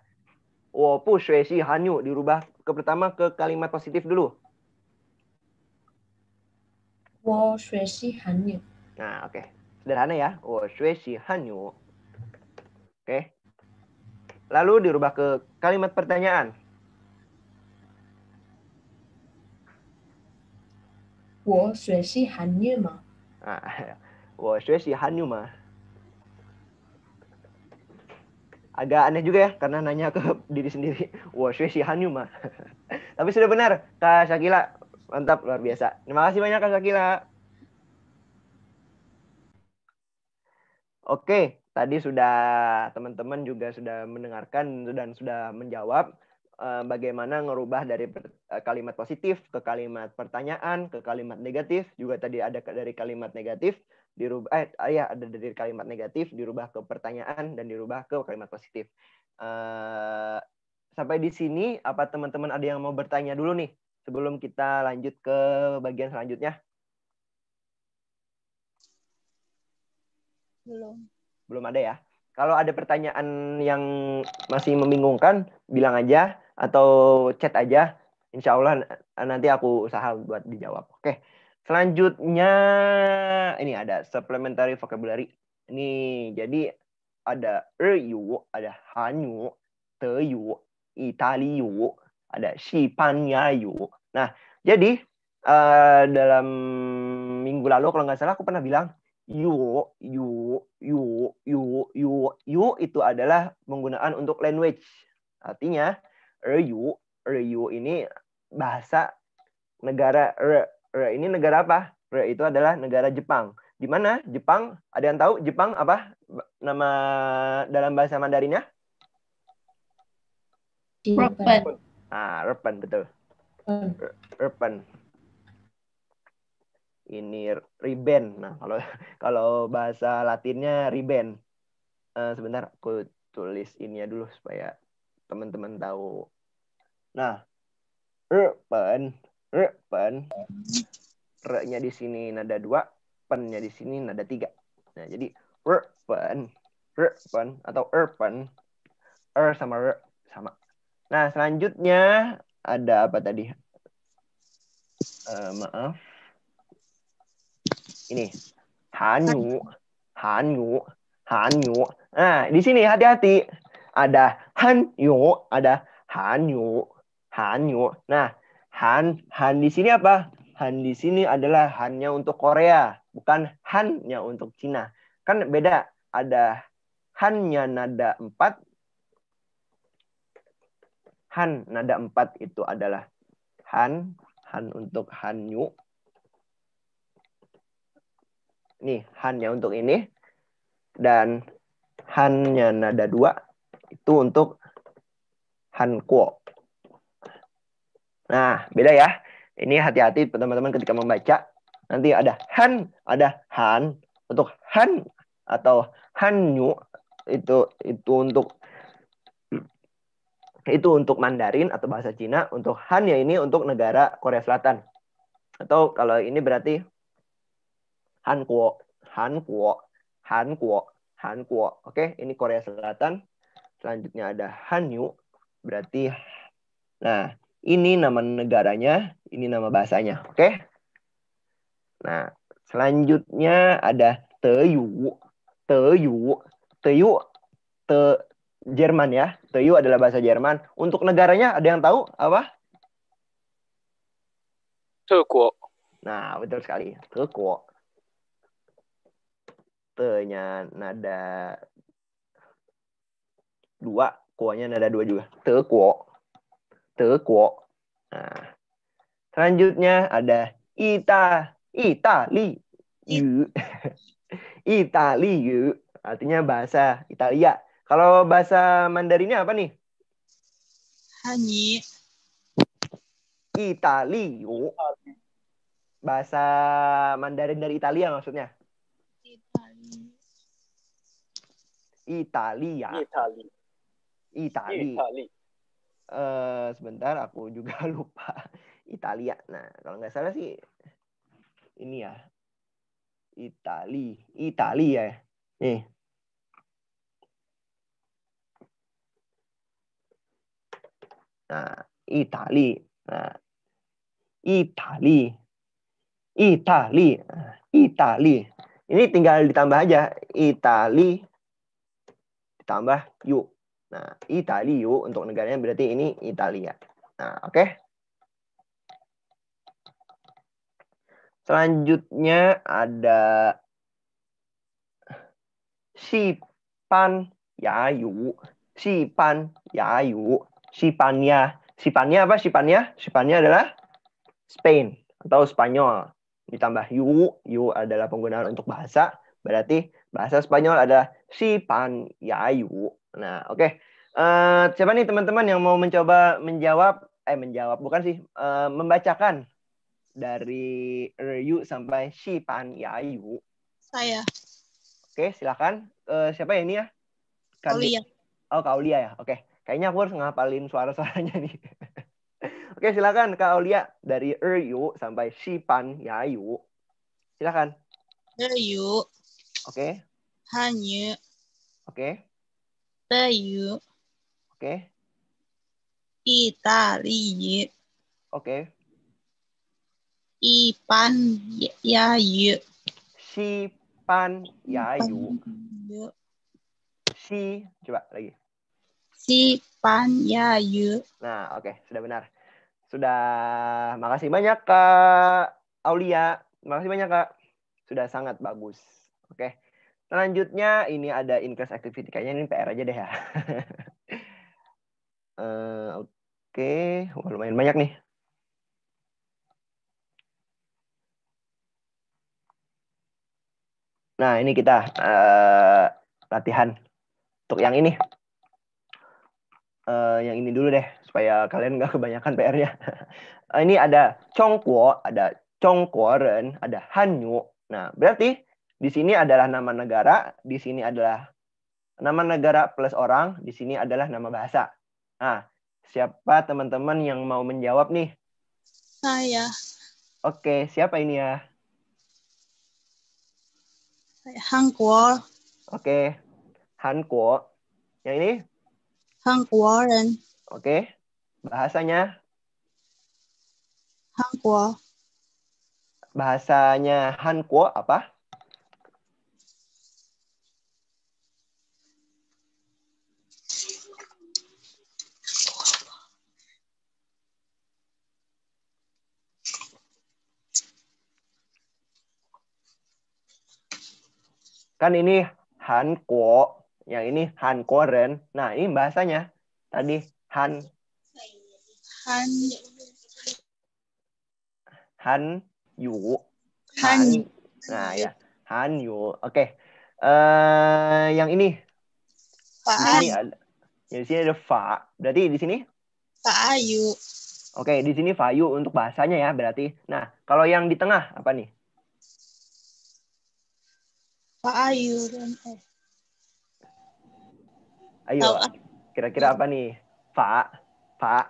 Wopu Shueshi Hanyu dirubah ke pertama ke kalimat positif dulu. Wo Shueshi Hanyu. Nah oke, okay. sederhana ya. Wo Shueshi Hanyu. Oke. Okay. Lalu dirubah ke kalimat pertanyaan. Wo shui shi ma? Wo ma? Agak aneh juga ya karena nanya ke diri sendiri. Wo han yu ma? Tapi sudah benar, Kak Syakila. Mantap, luar biasa. Terima kasih banyak Kak Syakila. Oke, Tadi sudah teman-teman juga sudah mendengarkan dan sudah menjawab eh, bagaimana merubah dari eh, kalimat positif ke kalimat pertanyaan ke kalimat negatif juga tadi ada dari kalimat negatif dirubah eh ya ada dari kalimat negatif dirubah ke pertanyaan dan dirubah ke kalimat positif eh, sampai di sini apa teman-teman ada yang mau bertanya dulu nih sebelum kita lanjut ke bagian selanjutnya belum belum ada ya. Kalau ada pertanyaan yang masih membingungkan, bilang aja atau chat aja. Insya Allah nanti aku usaha buat dijawab. Oke. Selanjutnya ini ada supplementary vocabulary. Ini jadi ada Ryu, er ada Hanyu, Teyu, Italiyu, ada Shipanyayu. Nah, jadi uh, dalam minggu lalu kalau nggak salah aku pernah bilang you you you you you you itu adalah penggunaan untuk language. Artinya ryu you ini bahasa negara re, re ini negara apa? Re itu adalah negara Jepang. Di mana? Jepang. Ada yang tahu Jepang apa nama dalam bahasa Mandarinnya? Repen. Ah, repen betul. Repen ini riben. Nah, kalau kalau bahasa Latinnya riben. Uh, sebentar aku tulis ininya dulu supaya teman-teman tahu. Nah, riben, riben. r nya di sini nada dua, pen-nya di sini nada tiga. Nah, jadi riben, riben atau erpen. Er sama r sama. Nah, selanjutnya ada apa tadi? Uh, maaf ini Hanyu, Hanyu, Hanyu. Nah, di sini hati-hati. Ada Hanyu, ada Hanyu, Hanyu. Nah, Han, Han di sini apa? Han di sini adalah hanya untuk Korea, bukan hanya untuk Cina. Kan beda. Ada hanya nada empat Han nada empat itu adalah Han, Han untuk Hanyu nih han ya untuk ini dan Han-nya nada dua itu untuk Han Kuo. Nah, beda ya. Ini hati-hati teman-teman ketika membaca. Nanti ada Han, ada Han. Untuk Han atau Hanyu itu itu untuk itu untuk Mandarin atau bahasa Cina. Untuk Han ya ini untuk negara Korea Selatan. Atau kalau ini berarti Han Kuo, Han Kuo. Oke, ini Korea Selatan. Selanjutnya ada Hanyu, berarti nah, ini nama negaranya, ini nama bahasanya, oke? Okay? Nah, selanjutnya ada Teyu, Teyu, Teyu, Te Jerman ya. Teyu adalah bahasa Jerman. Untuk negaranya ada yang tahu apa? Tekuo. Nah, betul sekali. Tekuo te nada dua, kuonya nada dua juga. Te kuo. Te kuo. Nah. Selanjutnya ada ita, itali, yu. itali yu. Artinya bahasa Italia. Kalau bahasa Mandarinnya apa nih? hani Italia Bahasa Mandarin dari Italia maksudnya. Italia. Italia. Italia, Uh, sebentar aku juga lupa Italia. Nah, kalau nggak salah sih ini ya. Itali, Italia ya. Nih. Nah, Itali. Nah, Itali. Itali. Nah, Itali. Ini tinggal ditambah aja Itali tambah U. Nah, U untuk negaranya berarti ini Italia. Nah, oke. Okay. Selanjutnya ada si pan ya yu Sipan yu Sipan Yayu. si Sipania apa si Sipania adalah Spain atau Spanyol. Ditambah yu, yu adalah penggunaan untuk bahasa, berarti bahasa Spanyol adalah si Pan Yayu. Nah, oke. Okay. Uh, eh, siapa nih teman-teman yang mau mencoba menjawab eh menjawab bukan sih uh, membacakan dari Ryu sampai si Pan Yayu. Saya. Oke, okay, silakan. Uh, siapa ya ini ya? Kaulia. Oh, Kaulia ya. Oke. Okay. Kayaknya aku harus ngapalin suara-suaranya nih. Oke, silakan Kak Aulia dari Ryu sampai Shipan Yayu. Silakan. Yu. Oke, Hanyu. Oke. Okay. Tayu. Oke. Okay. Itali. Oke. Okay. Ipan Yayu. si pan Yayu. Si, coba lagi. Si Pan Yayu. Nah, oke, okay. sudah benar. Sudah, makasih banyak Kak Aulia. Makasih banyak Kak. Sudah sangat bagus. Oke. Okay. Selanjutnya ini ada increase activity. Kayaknya ini PR aja deh ya. uh, Oke, okay. Wah, lumayan banyak nih. Nah, ini kita uh, latihan untuk yang ini. Uh, yang ini dulu deh, supaya kalian nggak kebanyakan PR-nya. uh, ini ada Chongkuo, ada Chongkuoren, ada Hanyu. Nah, berarti di sini adalah nama negara, di sini adalah nama negara plus orang, di sini adalah nama bahasa. Nah, siapa teman-teman yang mau menjawab nih? Saya. Oke, siapa ini ya? Han Kuo. Oke, Han Kuo. Yang ini? Han Ren. Oke, bahasanya? Han Kuo. Bahasanya Han Kuo apa? Kan ini Han Kuo, yang ini Han Koren. Nah, ini bahasanya tadi Han Han Han Yu. Han. Nah, ya. Han Yu. Oke. Okay. Uh, eh, yang ini. Pak Di sini ada. Ya, di sini ada Fa. Berarti di sini? Pak Ayu. Oke, okay, di sini Fayu untuk bahasanya ya berarti. Nah, kalau yang di tengah apa nih? Pak Ayu dan eh. Ayo, ah. kira-kira apa nih? Pak, Pak,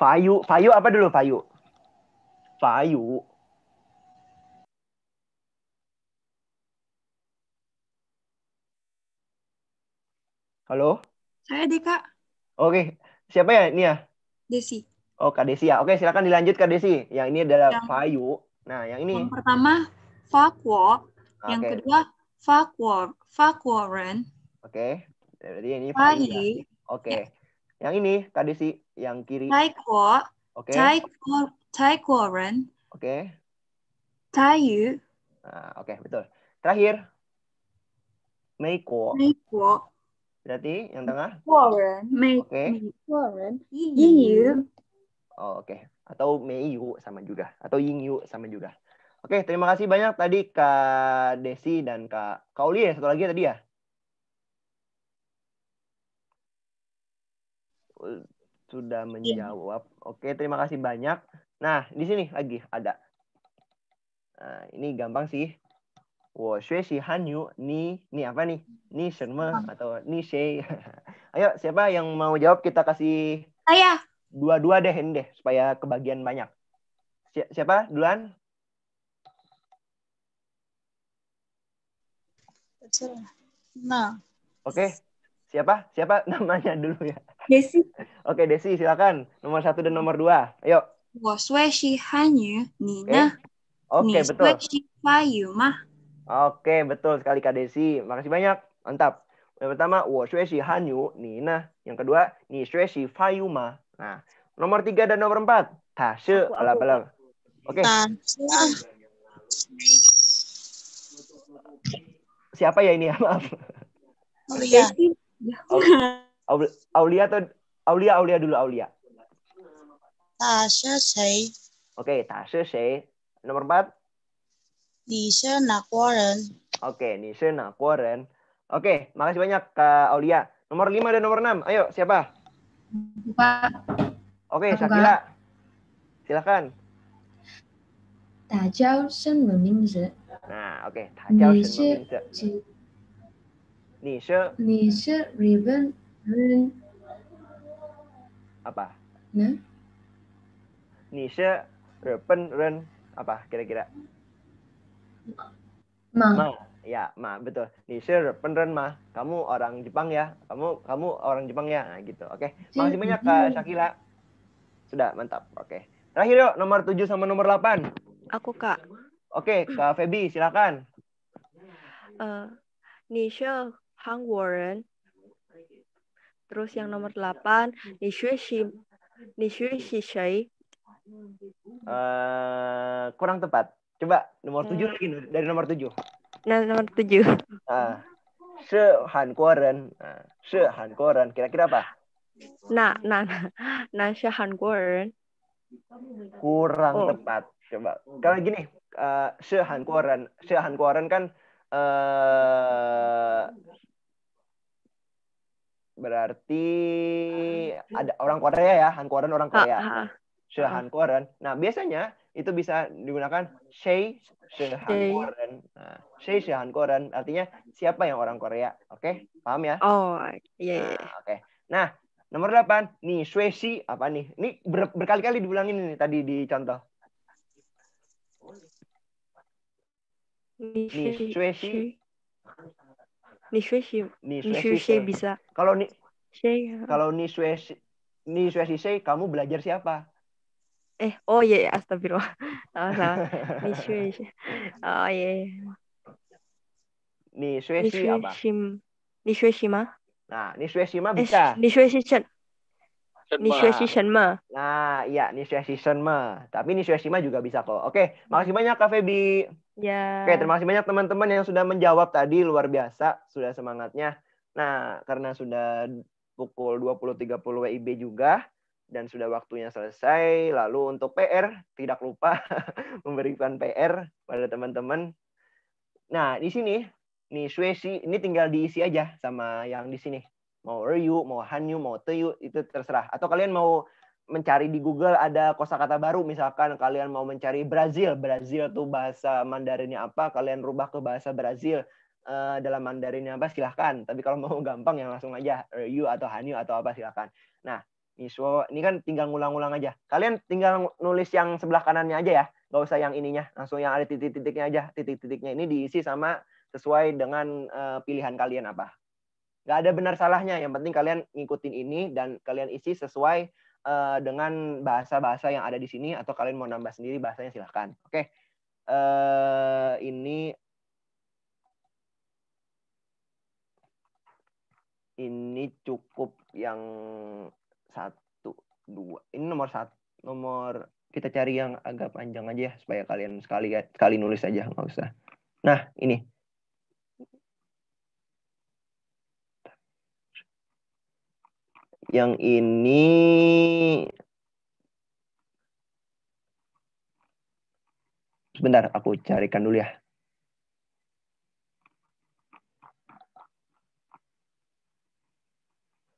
Fayu, Fayu apa dulu Fayu? Fayu. Halo? Saya Deka. Oke, siapa ya ini ya? Desi. Oh, Kak Desi ya. Oke, silakan dilanjut Kak Desi. Yang ini adalah yang, Fayu. Nah, yang ini. Yang pertama, Fakwo. Yang kedua fakwar fakwaran Oke. Okay. Ya, Jadi ini Fahi. Oke. Okay. Ya. Yeah. Yang ini tadi sih yang kiri. Taiko. Oke. Okay. Taiko Oke. Okay. Tayu. Nah, oke, betul. Terakhir. Meiko. Meiko. Berarti yang tengah? Warren. Oke. Okay. Yingyu. Oh, oke. Okay. Atau Meiyu sama juga. Atau Yingyu sama juga. Oke, terima kasih banyak tadi Kak Desi dan Kak Kauli ya, satu lagi tadi ya. Sudah menjawab. Oke, terima kasih banyak. Nah, di sini lagi ada. Nah, ini gampang sih. Wo shui shi han yu ni ni apa nih? Ni shenme atau ni shei. Ayo, siapa yang mau jawab kita kasih Dua-dua deh ini deh supaya kebagian banyak. Si siapa duluan? Nah. Oke. Okay. Siapa? Siapa namanya dulu ya? Desi. Oke, okay, Desi silakan. Nomor satu dan nomor dua. Ayo. hanyu Nina. Oke, betul. okay, betul. Oke, betul sekali Kak Desi. Makasih banyak. Mantap. Yang pertama, hanyu Nina. Yang kedua, Nisweshi Fayuma. Nah, nomor tiga dan nomor empat. Tashe, ala alang Oke. Okay siapa ya ini ya maaf Aulia Aulia, Aulia atau Aulia Aulia dulu Aulia Tasha Sei Oke okay, Tasha Shay nomor empat Nisha Nakwaren Oke okay, Nisha Nakwaren Oke okay, makasih banyak Kak Aulia nomor lima dan nomor enam ayo siapa Buka. Oke okay, Sakila silakan Mingzi 那 nah, OK，它叫什么名字？你是你是日本人 apa? Nah? Nisha Repen Ren apa kira-kira? Ma. ma. Ya, ma betul. Nisha Repen Ren ma. Kamu orang Jepang ya? Kamu kamu orang Jepang ya? Nah, gitu. Oke. Okay. Makasih banyak Kak Sakila. Sudah, mantap. Oke. Terakhir yuk nomor tujuh sama nomor delapan Aku Kak. Oke, Kak Feby silakan. Eh, Nisha Warren, Hang terus yang nomor delapan, Uh, kurang tepat. Coba nomor tujuh eh. lagi dari nomor tujuh. Nah, nomor tujuh. Ah, se Warren, ah, se Warren, Kira-kira apa? Nah, nah, nah, nah Han Warren. Kurang oh. tepat. Coba. Kalau gini, Eh, kan uh, berarti ada orang Korea ya, Hankoren orang Korea. Sehankoren. Nah, biasanya itu bisa digunakan Han Sehankoren. Nah, Shei Sehankoren artinya siapa yang orang Korea. Oke, okay? paham ya? Oh, iya yeah, Nah, Oke. Okay. Nah, nomor delapan, nih Swesi apa nih? Ini ber berkali-kali diulangin nih tadi di contoh. bisa. Kalau ni kalau kamu belajar siapa? Eh, oh iya, yeah, astagfirullah. Salah, salah. Ni 学习. Oh iya. Yeah. Ni apa? Ni ma? Nah, ni ma bisa. Eh, ni 学习什 Ni 学习什么? Nah, iya, ni 学习什么? Tapi ni ma juga bisa kok. Oke, okay, makasih banyak Kak Febi. Ya. Oke, terima kasih banyak teman-teman yang sudah menjawab tadi luar biasa, sudah semangatnya. Nah, karena sudah pukul 20.30 WIB juga dan sudah waktunya selesai, lalu untuk PR tidak lupa memberikan PR pada teman-teman. Nah, di sini ini Suesi ini tinggal diisi aja sama yang di sini. Mau Ryu, mau Hanyu, mau Teyu itu terserah. Atau kalian mau mencari di Google ada kosakata baru misalkan kalian mau mencari Brazil Brazil tuh bahasa Mandarinnya apa kalian rubah ke bahasa Brazil uh, dalam Mandarinnya apa silahkan tapi kalau mau gampang yang langsung aja er, you atau hanyu atau apa silahkan nah Miswo ini kan tinggal ngulang ulang aja kalian tinggal nulis yang sebelah kanannya aja ya nggak usah yang ininya langsung yang ada titik-titiknya aja titik-titiknya ini diisi sama sesuai dengan uh, pilihan kalian apa gak ada benar salahnya yang penting kalian ngikutin ini dan kalian isi sesuai uh, dengan bahasa-bahasa yang ada di sini atau kalian mau nambah sendiri bahasanya silahkan. Oke, okay. uh, eh, ini ini cukup yang satu dua. Ini nomor satu nomor kita cari yang agak panjang aja ya supaya kalian sekali sekali nulis aja nggak usah. Nah ini Yang ini sebentar aku carikan dulu ya.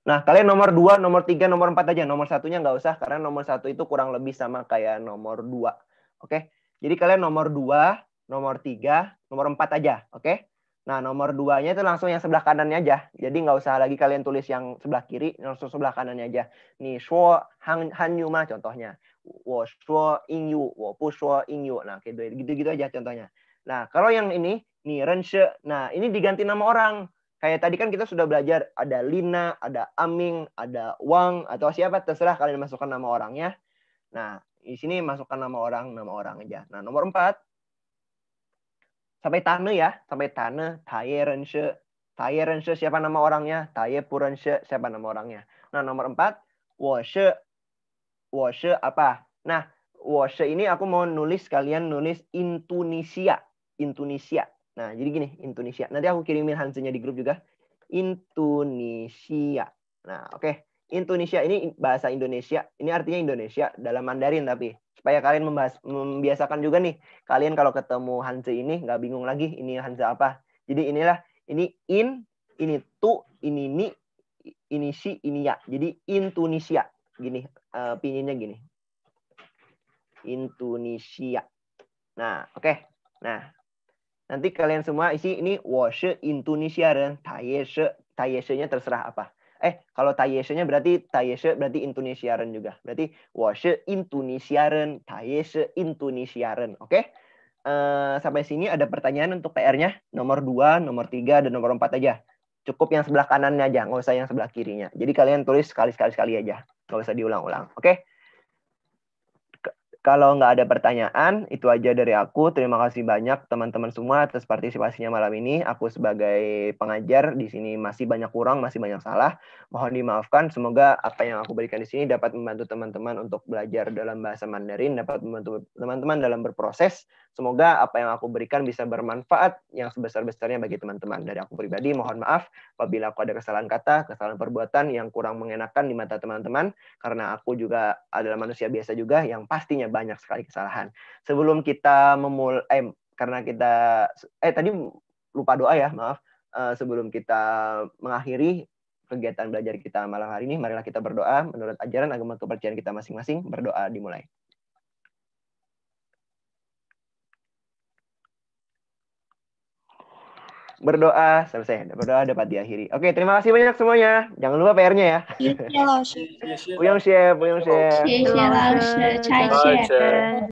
Nah, kalian nomor 2, nomor 3, nomor 4 aja. Nomor satunya nggak usah, karena nomor satu itu kurang lebih sama kayak nomor 2. Oke? Jadi kalian nomor 2, nomor 3, nomor 4 aja. Oke? Nah, nomor duanya itu langsung yang sebelah kanannya aja. Jadi nggak usah lagi kalian tulis yang sebelah kiri, langsung sebelah kanannya aja. Nih, shuo han, han yu ma contohnya. Wo shuo in yu, wo pu shuo in yu. Nah, gitu- gitu-gitu aja contohnya. Nah, kalau yang ini, nih ren she. Nah, ini diganti nama orang. Kayak tadi kan kita sudah belajar ada Lina, ada Aming, ada Wang, atau siapa terserah kalian masukkan nama orangnya. Nah, di sini masukkan nama orang, nama orang aja. Nah, nomor empat, sampai Tane ya, sampai Tane, Taye Renshe, Taye Renshe siapa nama orangnya, Taye Purenshe siapa nama orangnya. Nah nomor empat, washe washe apa? Nah washe ini aku mau nulis kalian nulis Indonesia, Indonesia. Nah jadi gini Indonesia. Nanti aku kirimin hansenya di grup juga. Indonesia. Nah oke. Okay. Indonesia ini bahasa Indonesia, ini artinya Indonesia dalam Mandarin tapi supaya kalian membahas, membiasakan juga nih kalian kalau ketemu Hanze ini nggak bingung lagi ini Hanze apa. Jadi inilah ini in, ini tu, ini ni, ini si, ini ya. Jadi Indonesia gini uh, pinginnya gini. Indonesia. Nah, oke. Okay. Nah, nanti kalian semua isi ini washi Indonesia dan taiyeshe. Taiyeshe-nya terserah apa eh kalau tayeshe nya berarti tayeshe berarti Indonesiaren juga. Berarti washe Indonesiaren, tayeshe Indonesiaren, oke? Okay? Uh, eh, sampai sini ada pertanyaan untuk PR-nya nomor 2, nomor 3 dan nomor 4 aja. Cukup yang sebelah kanannya aja, nggak usah yang sebelah kirinya. Jadi kalian tulis sekali-sekali sekali aja, nggak usah diulang-ulang. Oke? Okay? Kalau nggak ada pertanyaan, itu aja dari aku. Terima kasih banyak teman-teman semua atas partisipasinya malam ini. Aku sebagai pengajar di sini masih banyak kurang, masih banyak salah. Mohon dimaafkan. Semoga apa yang aku berikan di sini dapat membantu teman-teman untuk belajar dalam bahasa Mandarin, dapat membantu teman-teman dalam berproses Semoga apa yang aku berikan bisa bermanfaat yang sebesar-besarnya bagi teman-teman. Dari aku pribadi, mohon maaf apabila aku ada kesalahan kata, kesalahan perbuatan yang kurang mengenakan di mata teman-teman, karena aku juga adalah manusia biasa juga yang pastinya banyak sekali kesalahan. Sebelum kita memulai, eh, karena kita, eh tadi lupa doa ya, maaf. Eh, sebelum kita mengakhiri kegiatan belajar kita malam hari ini, marilah kita berdoa menurut ajaran agama kepercayaan kita masing-masing. Berdoa dimulai. berdoa selesai berdoa dapat diakhiri oke terima kasih banyak semuanya jangan lupa PR-nya ya iya. Iya, Uyong siap Uyong siap Uyong share